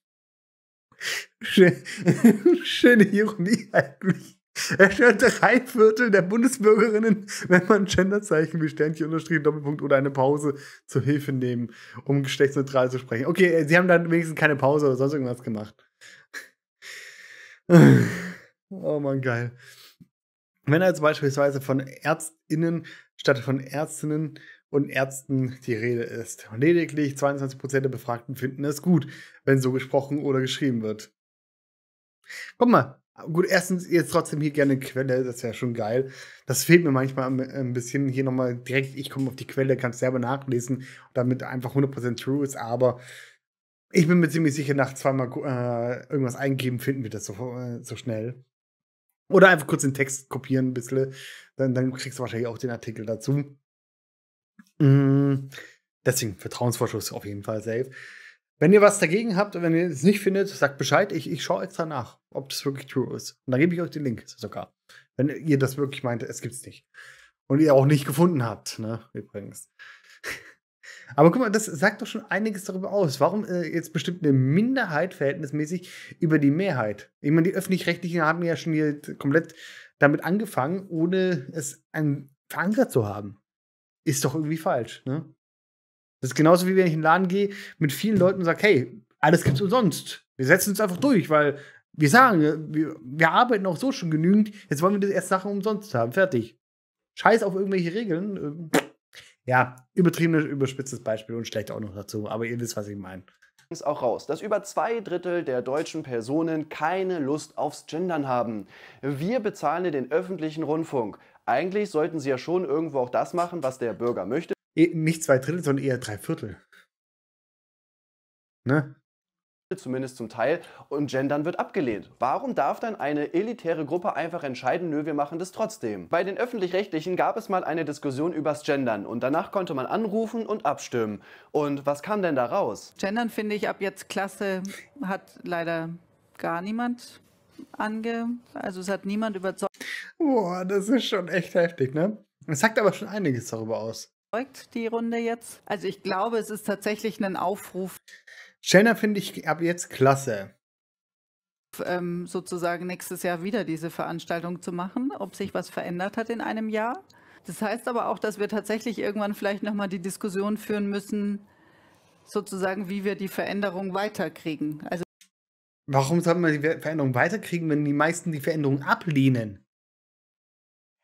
Schöne Ironie eigentlich. Erschwert drei Viertel der Bundesbürgerinnen, wenn man Genderzeichen wie Sternchen, Unterstrich, Doppelpunkt oder eine Pause zur Hilfe nehmen, um geschlechtsneutral zu sprechen. Okay, sie haben dann wenigstens keine Pause oder sonst irgendwas gemacht. oh man, geil. Wenn also beispielsweise von ÄrztInnen statt von Ärztinnen und Ärzten die Rede ist. Und Lediglich 22% der Befragten finden es gut, wenn so gesprochen oder geschrieben wird. Guck mal, Gut, erstens jetzt trotzdem hier gerne Quelle, das ist ja schon geil. Das fehlt mir manchmal ein bisschen. Hier nochmal direkt, ich komme auf die Quelle, kann es selber nachlesen, damit einfach 100% true ist. Aber ich bin mir ziemlich sicher, nach zweimal äh, irgendwas eingeben, finden wir das so, äh, so schnell. Oder einfach kurz den Text kopieren ein bisschen. Dann, dann kriegst du wahrscheinlich auch den Artikel dazu. Mm, deswegen Vertrauensvorschuss auf jeden Fall safe. Wenn ihr was dagegen habt und wenn ihr es nicht findet, sagt Bescheid. Ich, ich schaue extra nach, ob das wirklich true ist. Und dann gebe ich euch den Link sogar. Wenn ihr das wirklich meint, es gibt es nicht. Und ihr auch nicht gefunden habt, ne, übrigens. Aber guck mal, das sagt doch schon einiges darüber aus. Warum äh, jetzt bestimmt eine Minderheit verhältnismäßig über die Mehrheit? Ich meine, die Öffentlich-Rechtlichen haben ja schon hier komplett damit angefangen, ohne es an, verankert zu haben. Ist doch irgendwie falsch, ne? Das ist genauso wie wenn ich in den Laden gehe mit vielen Leuten sage, hey, alles gibt's umsonst. Wir setzen uns einfach durch, weil wir sagen, ne, wir, wir arbeiten auch so schon genügend, jetzt wollen wir erst Sachen umsonst haben. Fertig. Scheiß auf irgendwelche Regeln. Ähm, ja, übertriebenes, überspitztes Beispiel und schlecht auch noch dazu, aber ihr wisst, was ich meine Ist auch raus, dass über zwei Drittel der deutschen Personen keine Lust aufs Gendern haben. Wir bezahlen den öffentlichen Rundfunk. Eigentlich sollten sie ja schon irgendwo auch das machen, was der Bürger möchte. Eh, nicht zwei Drittel, sondern eher drei Viertel. Ne? zumindest zum Teil, und Gendern wird abgelehnt. Warum darf dann eine elitäre Gruppe einfach entscheiden, nö, wir machen das trotzdem? Bei den Öffentlich-Rechtlichen gab es mal eine Diskussion übers Gendern und danach konnte man anrufen und abstimmen. Und was kam denn da raus? Gendern finde ich ab jetzt klasse, hat leider gar niemand ange... Also es hat niemand überzeugt. Boah, das ist schon echt heftig, ne? Es sagt aber schon einiges darüber aus die Runde jetzt. Also ich glaube, es ist tatsächlich ein Aufruf. Shanna finde ich ab jetzt klasse. Ähm, sozusagen nächstes Jahr wieder diese Veranstaltung zu machen, ob sich was verändert hat in einem Jahr. Das heißt aber auch, dass wir tatsächlich irgendwann vielleicht nochmal die Diskussion führen müssen, sozusagen, wie wir die Veränderung weiterkriegen. Also Warum soll man die Veränderung weiterkriegen, wenn die meisten die Veränderung ablehnen?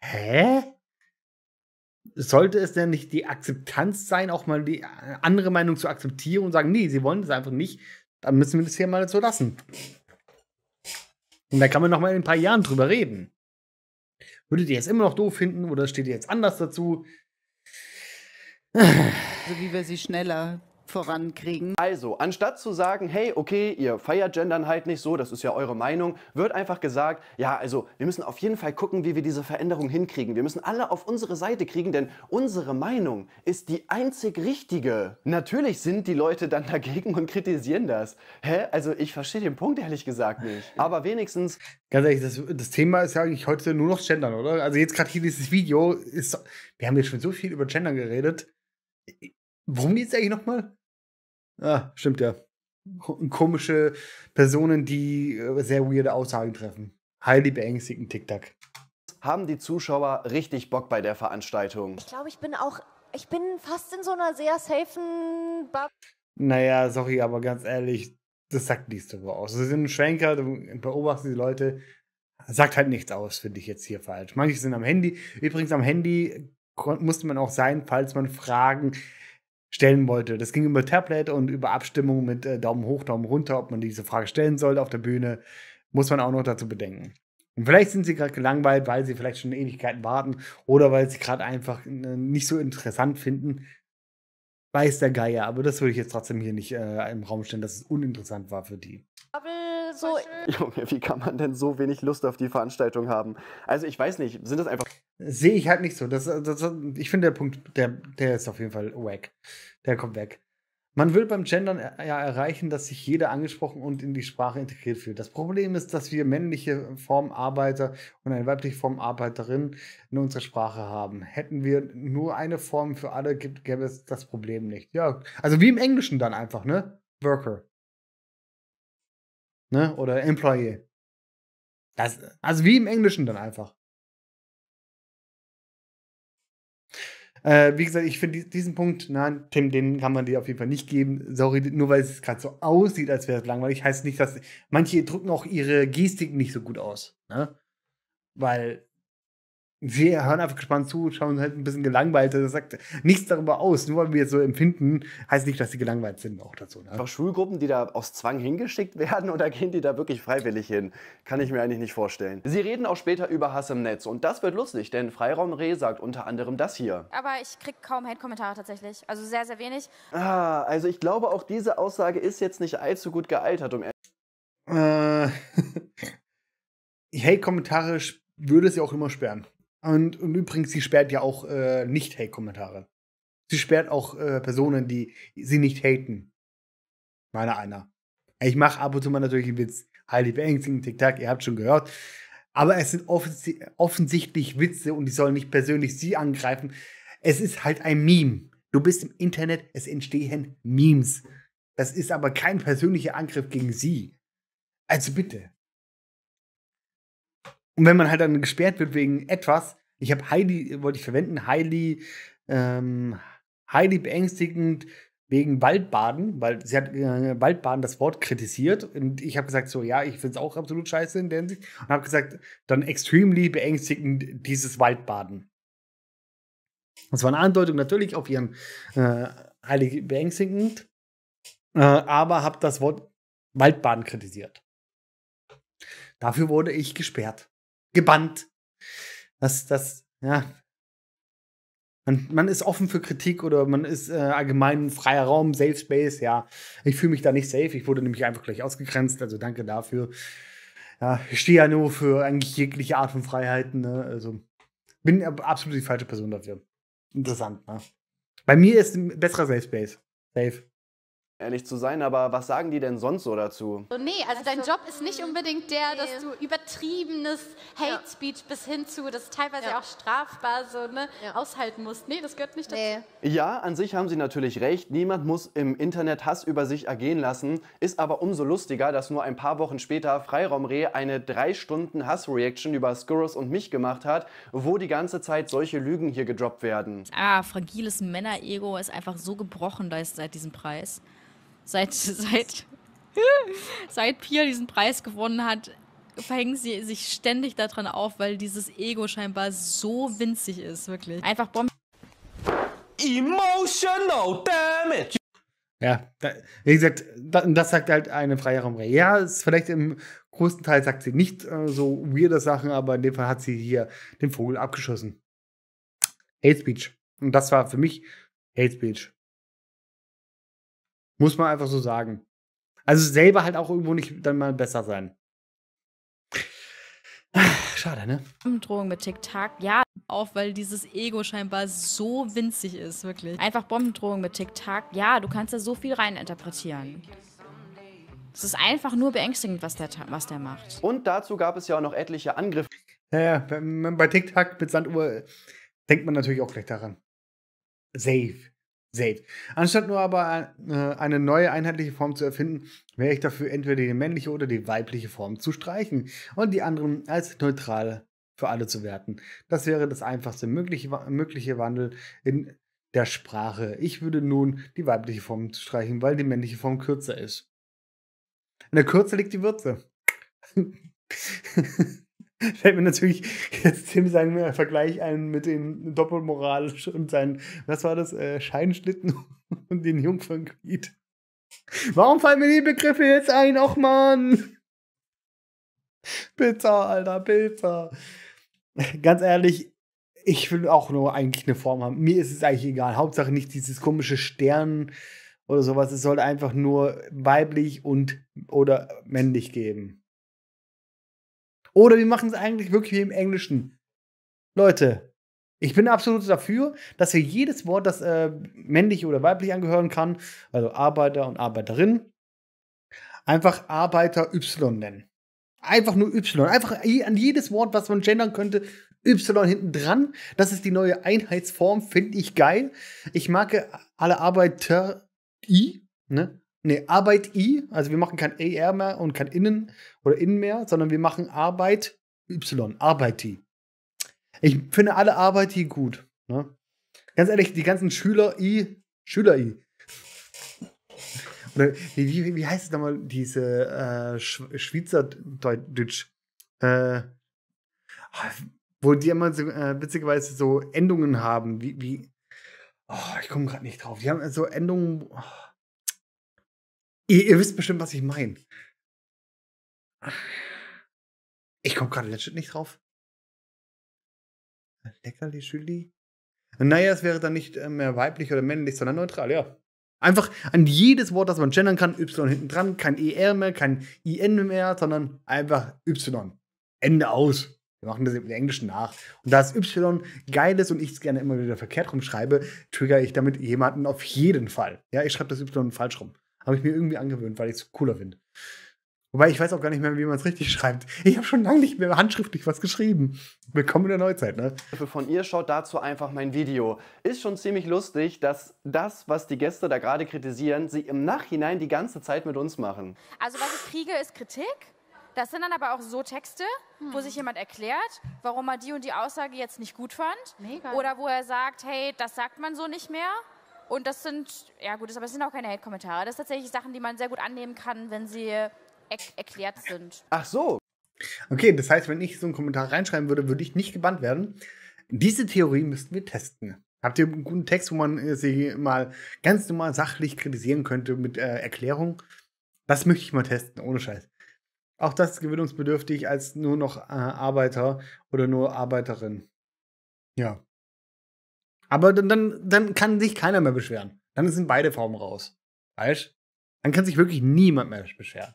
Hä? sollte es denn nicht die Akzeptanz sein, auch mal die äh, andere Meinung zu akzeptieren und sagen, nee, sie wollen das einfach nicht, dann müssen wir das hier mal so lassen. Und da kann man noch mal in ein paar Jahren drüber reden. Würdet ihr es immer noch doof finden oder steht ihr jetzt anders dazu? So also wie wir sie schneller vorankriegen. Also, anstatt zu sagen, hey, okay, ihr feiert Gendern halt nicht so, das ist ja eure Meinung, wird einfach gesagt, ja, also, wir müssen auf jeden Fall gucken, wie wir diese Veränderung hinkriegen. Wir müssen alle auf unsere Seite kriegen, denn unsere Meinung ist die einzig richtige. Natürlich sind die Leute dann dagegen und kritisieren das. Hä? Also, ich verstehe den Punkt ehrlich gesagt nicht. Aber wenigstens. Ganz ehrlich, das, das Thema ist ja eigentlich heute nur noch Gendern, oder? Also, jetzt gerade hier dieses Video ist. Wir haben jetzt schon so viel über Gendern geredet. Worum geht es eigentlich nochmal? Ah, stimmt ja. Komische Personen, die äh, sehr weirde Aussagen treffen. Highly beängstigend TikTok. Haben die Zuschauer richtig Bock bei der Veranstaltung? Ich glaube, ich bin auch, ich bin fast in so einer sehr safen Naja, sorry, aber ganz ehrlich, das sagt nichts darüber aus. Sie sind ein Schwenker, du beobachtest die Leute, sagt halt nichts aus, finde ich jetzt hier falsch. Manche sind am Handy. Übrigens, am Handy musste man auch sein, falls man Fragen stellen wollte. Das ging über Tablet und über Abstimmung mit äh, Daumen hoch, Daumen runter, ob man diese Frage stellen sollte auf der Bühne, muss man auch noch dazu bedenken. Und vielleicht sind sie gerade gelangweilt, weil sie vielleicht schon Ewigkeiten warten oder weil sie gerade einfach äh, nicht so interessant finden, weiß der Geier, aber das würde ich jetzt trotzdem hier nicht äh, im Raum stellen, dass es uninteressant war für die. So Junge, wie kann man denn so wenig Lust auf die Veranstaltung haben? Also ich weiß nicht, sind das einfach. Sehe ich halt nicht so. Das, das, ich finde, der Punkt, der, der ist auf jeden Fall weg. Der kommt weg. Man will beim Gendern ja erreichen, dass sich jeder angesprochen und in die Sprache integriert fühlt. Das Problem ist, dass wir männliche Form Arbeiter und eine weibliche Form Arbeiterin in unserer Sprache haben. Hätten wir nur eine Form für alle, gäbe es das Problem nicht. Ja, also wie im Englischen dann einfach, ne? Worker. Ne? Oder Employee. Das, also wie im Englischen dann einfach. Äh, wie gesagt, ich finde diesen Punkt, nein, Tim, den kann man dir auf jeden Fall nicht geben. Sorry, nur weil es gerade so aussieht, als wäre es langweilig, heißt nicht, dass manche drücken auch ihre Gestik nicht so gut aus. Ne? Weil wir hören einfach gespannt zu, schauen halt ein bisschen gelangweilt. Das sagt nichts darüber aus. Nur weil wir es so empfinden, heißt nicht, dass sie gelangweilt sind auch dazu. Ne? Auch Schulgruppen, die da aus Zwang hingeschickt werden oder gehen die da wirklich freiwillig hin? Kann ich mir eigentlich nicht vorstellen. Sie reden auch später über Hass im Netz und das wird lustig, denn Freiraum Reh sagt unter anderem das hier. Aber ich krieg kaum Hate-Kommentare tatsächlich. Also sehr, sehr wenig. Ah, also ich glaube, auch diese Aussage ist jetzt nicht allzu gut gealtert, um äh, Hate-Kommentare würde sie auch immer sperren. Und, und übrigens, sie sperrt ja auch äh, Nicht-Hate-Kommentare. Sie sperrt auch äh, Personen, die sie nicht haten. Meiner einer. Ich mache ab und zu mal natürlich einen Witz. Heidi Bengtsing, TikTok, ihr habt schon gehört. Aber es sind offens offensichtlich Witze und die sollen nicht persönlich sie angreifen. Es ist halt ein Meme. Du bist im Internet, es entstehen Memes. Das ist aber kein persönlicher Angriff gegen sie. Also bitte. Und wenn man halt dann gesperrt wird wegen etwas, ich habe Heidi, wollte ich verwenden, Heidi, ähm, Heidi beängstigend wegen Waldbaden, weil sie hat äh, Waldbaden das Wort kritisiert und ich habe gesagt so, ja, ich finde es auch absolut scheiße in der Hinsicht und habe gesagt, dann extremely beängstigend dieses Waldbaden. Das war eine Andeutung natürlich auf ihren äh, Heidi beängstigend, äh, aber habe das Wort Waldbaden kritisiert. Dafür wurde ich gesperrt gebannt. Das, das, ja. Man, man ist offen für Kritik oder man ist äh, allgemein freier Raum, Safe Space, ja. Ich fühle mich da nicht safe. Ich wurde nämlich einfach gleich ausgegrenzt, also danke dafür. Ja, ich stehe ja nur für eigentlich jegliche Art von Freiheiten, ne? Also bin absolut die falsche Person dafür. Interessant, ne? Bei mir ist ein besserer Safe Space. Safe ehrlich zu sein, aber was sagen die denn sonst so dazu? So, nee, also dein also, Job ist nicht mm, unbedingt der, dass du übertriebenes Hate Speech bis hin zu, das teilweise ja. auch strafbar so, ne, ja. aushalten musst. Nee, das gehört nicht dazu. Nee. Ja, an sich haben sie natürlich recht. Niemand muss im Internet Hass über sich ergehen lassen. Ist aber umso lustiger, dass nur ein paar Wochen später Freiraumreh eine drei Stunden Hass-Reaction über Skurrus und mich gemacht hat, wo die ganze Zeit solche Lügen hier gedroppt werden. Ah, fragiles Männerego ist einfach so gebrochen da ist seit diesem Preis seit, seit, seit Pia diesen Preis gewonnen hat, verhängen sie sich ständig daran auf, weil dieses Ego scheinbar so winzig ist, wirklich. Einfach Bomben. Emotional Damage! Ja, da, wie gesagt, das sagt halt eine freie Raumreihe. Ja, ist vielleicht im größten Teil sagt sie nicht äh, so weirde Sachen, aber in dem Fall hat sie hier den Vogel abgeschossen. Hate Speech. Und das war für mich Hate Speech. Muss man einfach so sagen. Also selber halt auch irgendwo nicht dann mal besser sein. Schade, ne? Bombendrohung mit TikTok, ja, auch weil dieses Ego scheinbar so winzig ist, wirklich. Einfach Bombendrohung mit TikTok, ja, du kannst da so viel reininterpretieren. Es ist einfach nur beängstigend, was der, was der macht. Und dazu gab es ja auch noch etliche Angriffe. Naja, bei, bei Tic mit Sanduhr denkt man natürlich auch gleich daran. Safe. Selbst. Anstatt nur aber äh, eine neue einheitliche Form zu erfinden, wäre ich dafür, entweder die männliche oder die weibliche Form zu streichen und die anderen als neutral für alle zu werten. Das wäre das einfachste mögliche, mögliche Wandel in der Sprache. Ich würde nun die weibliche Form streichen, weil die männliche Form kürzer ist. In der Kürze liegt die Würze. fällt mir natürlich jetzt Tim seinen Vergleich ein mit dem Doppelmoral und seinen, was war das, äh, Scheinschlitten und den Jungfernglied. Warum fallen mir die Begriffe jetzt ein? Och Mann! Pizza, Alter, Pizza. Ganz ehrlich, ich will auch nur eigentlich eine Form haben. Mir ist es eigentlich egal. Hauptsache nicht dieses komische Stern oder sowas. Es sollte einfach nur weiblich und oder männlich geben. Oder wir machen es eigentlich wirklich wie im Englischen. Leute, ich bin absolut dafür, dass wir jedes Wort, das äh, männlich oder weiblich angehören kann, also Arbeiter und Arbeiterin, einfach Arbeiter Y nennen. Einfach nur Y. Einfach an jedes Wort, was man gendern könnte, Y hinten dran. Das ist die neue Einheitsform, finde ich geil. Ich mag alle Arbeiter I, ne? nee, Arbeit I, also wir machen kein AR e mehr und kein Innen oder Innen mehr, sondern wir machen Arbeit Y, Arbeit I. Ich finde alle Arbeit I gut. Ne? Ganz ehrlich, die ganzen Schüler I, Schüler I. Oder wie, wie, wie heißt es nochmal, diese äh, Schweizerdeutsch? Äh, ah, wo die immer so, äh, witzigerweise so Endungen haben, wie, wie Oh, ich komme gerade nicht drauf. Die haben so Endungen. Oh. Ihr, ihr wisst bestimmt, was ich meine. Ich komme gerade legit nicht drauf. Leckerli Schüli. Naja, es wäre dann nicht äh, mehr weiblich oder männlich, sondern neutral, ja. Einfach an jedes Wort, das man gendern kann, Y hinten dran, kein ER mehr, kein IN mehr, sondern einfach Y. Ende aus. Wir machen das im Englischen nach. Und da es Y geil ist und ich es gerne immer wieder verkehrt rumschreibe, trigger ich damit jemanden auf jeden Fall. Ja, ich schreibe das Y falsch rum. Habe ich mir irgendwie angewöhnt, weil ich es cooler finde. Wobei ich weiß auch gar nicht mehr, wie man es richtig schreibt. Ich habe schon lange nicht mehr handschriftlich was geschrieben. Willkommen in der Neuzeit, ne? Von ihr schaut dazu einfach mein Video. Ist schon ziemlich lustig, dass das, was die Gäste da gerade kritisieren, sie im Nachhinein die ganze Zeit mit uns machen. Also was ich kriege, ist Kritik. Das sind dann aber auch so Texte, hm. wo sich jemand erklärt, warum er die und die Aussage jetzt nicht gut fand. Mega. Oder wo er sagt, hey, das sagt man so nicht mehr. Und das sind, ja gut, aber es sind auch keine Hate-Kommentare. Das sind tatsächlich Sachen, die man sehr gut annehmen kann, wenn sie er erklärt sind. Ach so. Okay, das heißt, wenn ich so einen Kommentar reinschreiben würde, würde ich nicht gebannt werden. Diese Theorie müssten wir testen. Habt ihr einen guten Text, wo man äh, sie mal ganz normal sachlich kritisieren könnte mit äh, Erklärung? Das möchte ich mal testen, ohne Scheiß. Auch das ist gewinnungsbedürftig als nur noch äh, Arbeiter oder nur Arbeiterin. Ja. Aber dann, dann, dann kann sich keiner mehr beschweren. Dann sind beide Formen raus. Weißt Dann kann sich wirklich niemand mehr beschweren.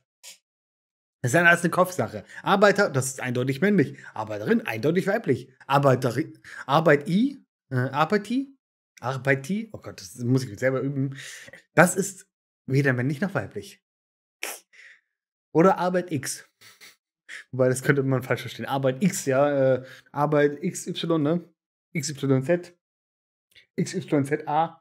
Das ist dann alles eine Kopfsache. Arbeiter, das ist eindeutig männlich. Arbeiterin, eindeutig weiblich. Arbeiterin, Arbeit I, äh, Arbeit I, Arbeit I, oh Gott, das muss ich selber üben. Das ist weder männlich noch weiblich. Oder Arbeit X. Wobei, das könnte man falsch verstehen. Arbeit X, ja. Äh, Arbeit XY, ne? XYZ. XYZA.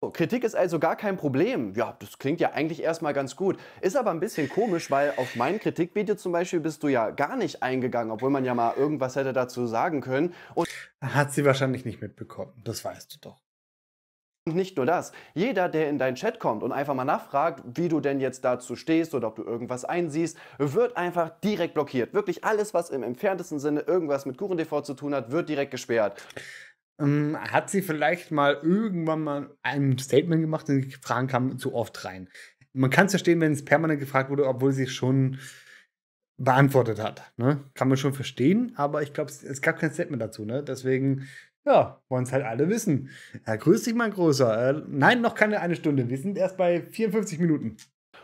Oh, Kritik ist also gar kein Problem. Ja, das klingt ja eigentlich erstmal ganz gut. Ist aber ein bisschen komisch, weil auf mein Kritikvideo zum Beispiel bist du ja gar nicht eingegangen, obwohl man ja mal irgendwas hätte dazu sagen können. Und Hat sie wahrscheinlich nicht mitbekommen, das weißt du doch. Und nicht nur das. Jeder, der in deinen Chat kommt und einfach mal nachfragt, wie du denn jetzt dazu stehst oder ob du irgendwas einsiehst, wird einfach direkt blockiert. Wirklich alles, was im entferntesten Sinne irgendwas mit KuchenTV zu tun hat, wird direkt gesperrt. Ähm, hat sie vielleicht mal irgendwann mal ein Statement gemacht und die Fragen kamen zu oft rein. Man kann es verstehen, wenn es permanent gefragt wurde, obwohl sie es schon beantwortet hat. Ne? Kann man schon verstehen, aber ich glaube, es gab kein Statement dazu. Ne? Deswegen, ja, wollen es halt alle wissen. Ja, grüß dich, mein Großer. Äh, nein, noch keine eine Stunde. Wir sind erst bei 54 Minuten.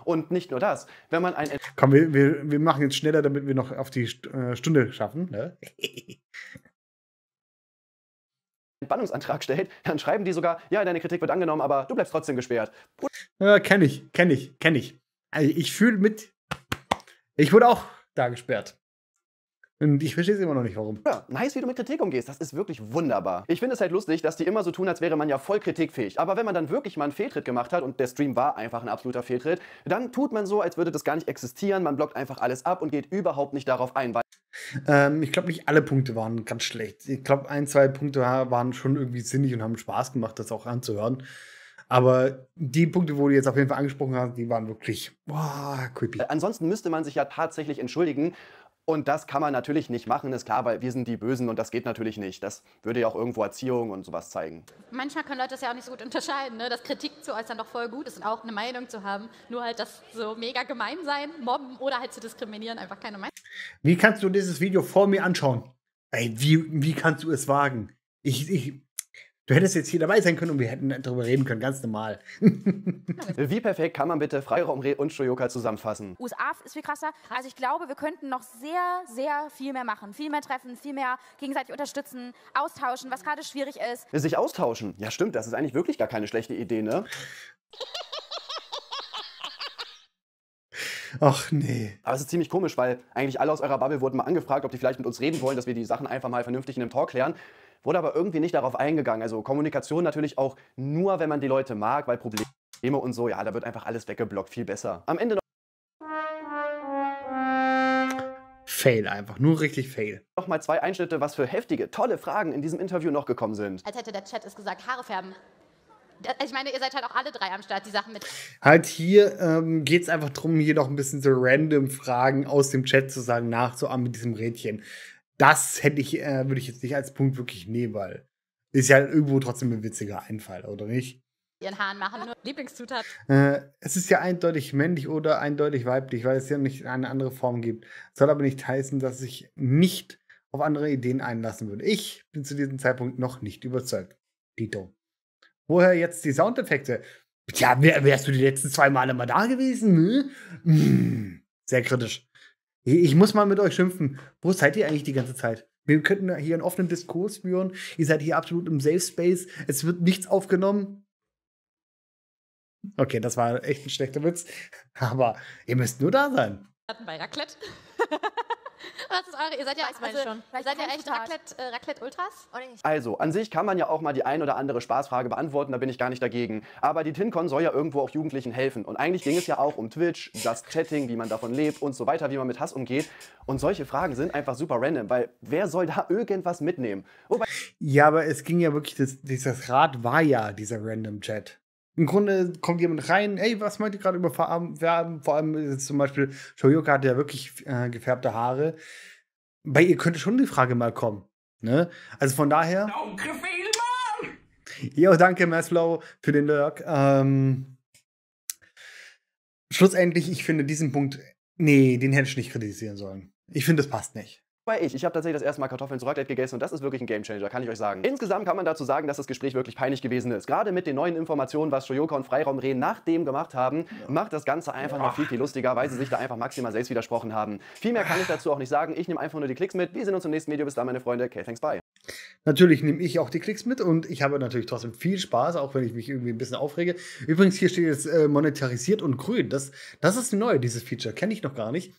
Und nicht nur das, wenn man ein. Komm, wir, wir, wir machen jetzt schneller, damit wir noch auf die äh, Stunde schaffen. Ne? Entbannungsantrag stellt, dann schreiben die sogar, ja, deine Kritik wird angenommen, aber du bleibst trotzdem gesperrt. ja, kenne ich, kenne ich, kenne ich. Also ich fühle mit, ich wurde auch da gesperrt. Und ich verstehe es immer noch nicht, warum. Ja, nice, wie du mit Kritik umgehst. Das ist wirklich wunderbar. Ich finde es halt lustig, dass die immer so tun, als wäre man ja voll kritikfähig. Aber wenn man dann wirklich mal einen Fehltritt gemacht hat, und der Stream war einfach ein absoluter Fehltritt, dann tut man so, als würde das gar nicht existieren. Man blockt einfach alles ab und geht überhaupt nicht darauf ein, weil ähm, ich glaube, nicht alle Punkte waren ganz schlecht. Ich glaube, ein, zwei Punkte waren schon irgendwie sinnig und haben Spaß gemacht, das auch anzuhören. Aber die Punkte, wo du jetzt auf jeden Fall angesprochen hast, die waren wirklich boah, creepy. Äh, ansonsten müsste man sich ja tatsächlich entschuldigen und das kann man natürlich nicht machen, ist klar, weil wir sind die Bösen und das geht natürlich nicht. Das würde ja auch irgendwo Erziehung und sowas zeigen. Manchmal können Leute das ja auch nicht so gut unterscheiden, ne? dass Kritik zu äußern doch voll gut ist und auch eine Meinung zu haben. Nur halt das so mega gemein sein, mobben oder halt zu diskriminieren, einfach keine Meinung. Wie kannst du dieses Video vor mir anschauen? Ey, wie, wie kannst du es wagen? Ich, ich, Du hättest jetzt hier dabei sein können und wir hätten darüber reden können, ganz normal. wie perfekt kann man bitte Freiraum und Shoyoka zusammenfassen? USA ist viel krasser. Also ich glaube, wir könnten noch sehr, sehr viel mehr machen. Viel mehr treffen, viel mehr gegenseitig unterstützen, austauschen, was gerade schwierig ist. Sich austauschen. Ja stimmt, das ist eigentlich wirklich gar keine schlechte Idee, ne? Ach nee. Aber es ist ziemlich komisch, weil eigentlich alle aus eurer Bubble wurden mal angefragt, ob die vielleicht mit uns reden wollen, dass wir die Sachen einfach mal vernünftig in einem Talk klären wurde aber irgendwie nicht darauf eingegangen. Also Kommunikation natürlich auch nur, wenn man die Leute mag, weil Probleme und so, ja, da wird einfach alles weggeblockt, viel besser. Am Ende noch Fail einfach, nur richtig Fail. Nochmal zwei Einschnitte, was für heftige, tolle Fragen in diesem Interview noch gekommen sind. Als hätte der Chat es gesagt, Haare färben. Ich meine, ihr seid halt auch alle drei am Start, die Sachen mit. Halt hier ähm, geht es einfach darum, hier noch ein bisschen so random Fragen aus dem Chat zu sagen, nachzuahmen mit diesem Rädchen das hätte ich, äh, würde ich jetzt nicht als Punkt wirklich nehmen, weil ist ja irgendwo trotzdem ein witziger Einfall, oder nicht? Ihren Haaren machen nur Lieblingszutat. Äh, es ist ja eindeutig männlich oder eindeutig weiblich, weil es ja nicht eine andere Form gibt. Soll aber nicht heißen, dass ich nicht auf andere Ideen einlassen würde. Ich bin zu diesem Zeitpunkt noch nicht überzeugt. Dito. Woher jetzt die Soundeffekte? Tja, wärst du die letzten zwei Male mal da gewesen? Hm? hm. Sehr kritisch. Ich muss mal mit euch schimpfen. Wo seid ihr eigentlich die ganze Zeit? Wir könnten hier einen offenen Diskurs führen. Ihr seid hier absolut im Safe Space. Es wird nichts aufgenommen. Okay, das war echt ein schlechter Witz. Aber ihr müsst nur da sein. Bei Raclette. Was ist eure? Ihr seid ja, Weiß also, schon. Ihr seid ja echt Raclette, äh, Raclette Ultras? Also, an sich kann man ja auch mal die ein oder andere Spaßfrage beantworten, da bin ich gar nicht dagegen. Aber die TinCon soll ja irgendwo auch Jugendlichen helfen. Und eigentlich ging es ja auch um Twitch, das Chatting, wie man davon lebt und so weiter, wie man mit Hass umgeht. Und solche Fragen sind einfach super random, weil wer soll da irgendwas mitnehmen? Wobei ja, aber es ging ja wirklich, das, dieses Rad war ja dieser Random Chat. Im Grunde kommt jemand rein, ey, was meint ihr gerade über Farben? Vor allem jetzt zum Beispiel, Shoyoka hat ja wirklich äh, gefärbte Haare. Bei ihr könnte schon die Frage mal kommen. Ne? Also von daher. Danke vielmals! Ja, danke, Maslow, für den Lurk. Ähm, schlussendlich, ich finde diesen Punkt, nee, den hätte ich nicht kritisieren sollen. Ich finde, das passt nicht. Wobei ich, ich habe tatsächlich das erste Mal Kartoffeln zu Raclette gegessen und das ist wirklich ein Gamechanger, kann ich euch sagen. Insgesamt kann man dazu sagen, dass das Gespräch wirklich peinlich gewesen ist. Gerade mit den neuen Informationen, was Shoyoka und Freiraumreh nach dem gemacht haben, macht das Ganze einfach noch viel, viel lustiger, weil sie sich da einfach maximal selbst widersprochen haben. Viel mehr kann ich dazu auch nicht sagen. Ich nehme einfach nur die Klicks mit. Wir sehen uns im nächsten Video. Bis dann, meine Freunde. Okay, thanks, bye. Natürlich nehme ich auch die Klicks mit und ich habe natürlich trotzdem viel Spaß, auch wenn ich mich irgendwie ein bisschen aufrege. Übrigens, hier steht jetzt äh, monetarisiert und grün. Das, das ist neu, dieses Feature. Kenne ich noch gar nicht.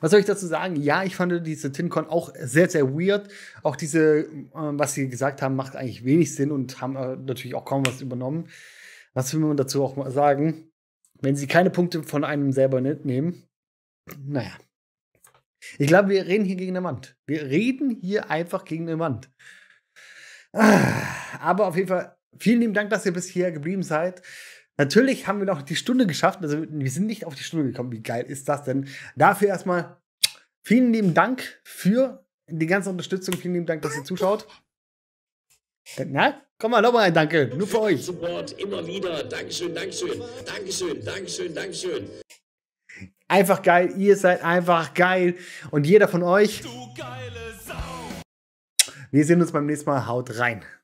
Was soll ich dazu sagen? Ja, ich fand diese TinCon auch sehr, sehr weird. Auch diese, äh, was sie gesagt haben, macht eigentlich wenig Sinn und haben äh, natürlich auch kaum was übernommen. Was will man dazu auch mal sagen? Wenn sie keine Punkte von einem selber ne-, nehmen, naja. Ich glaube, wir reden hier gegen eine Wand. Wir reden hier einfach gegen eine Wand. Ah, aber auf jeden Fall, vielen lieben Dank, dass ihr bis hierher geblieben seid. Natürlich haben wir noch die Stunde geschafft. Also wir sind nicht auf die Stunde gekommen. Wie geil ist das denn? Dafür erstmal vielen lieben Dank für die ganze Unterstützung. Vielen lieben Dank, dass ihr zuschaut. Na, komm mal nochmal ein Danke. Nur für euch. Support immer wieder. Dankeschön, Dankeschön. Dankeschön, Dankeschön, Dankeschön. Einfach geil. Ihr seid einfach geil. Und jeder von euch. Du geile Sau. Wir sehen uns beim nächsten Mal. Haut rein.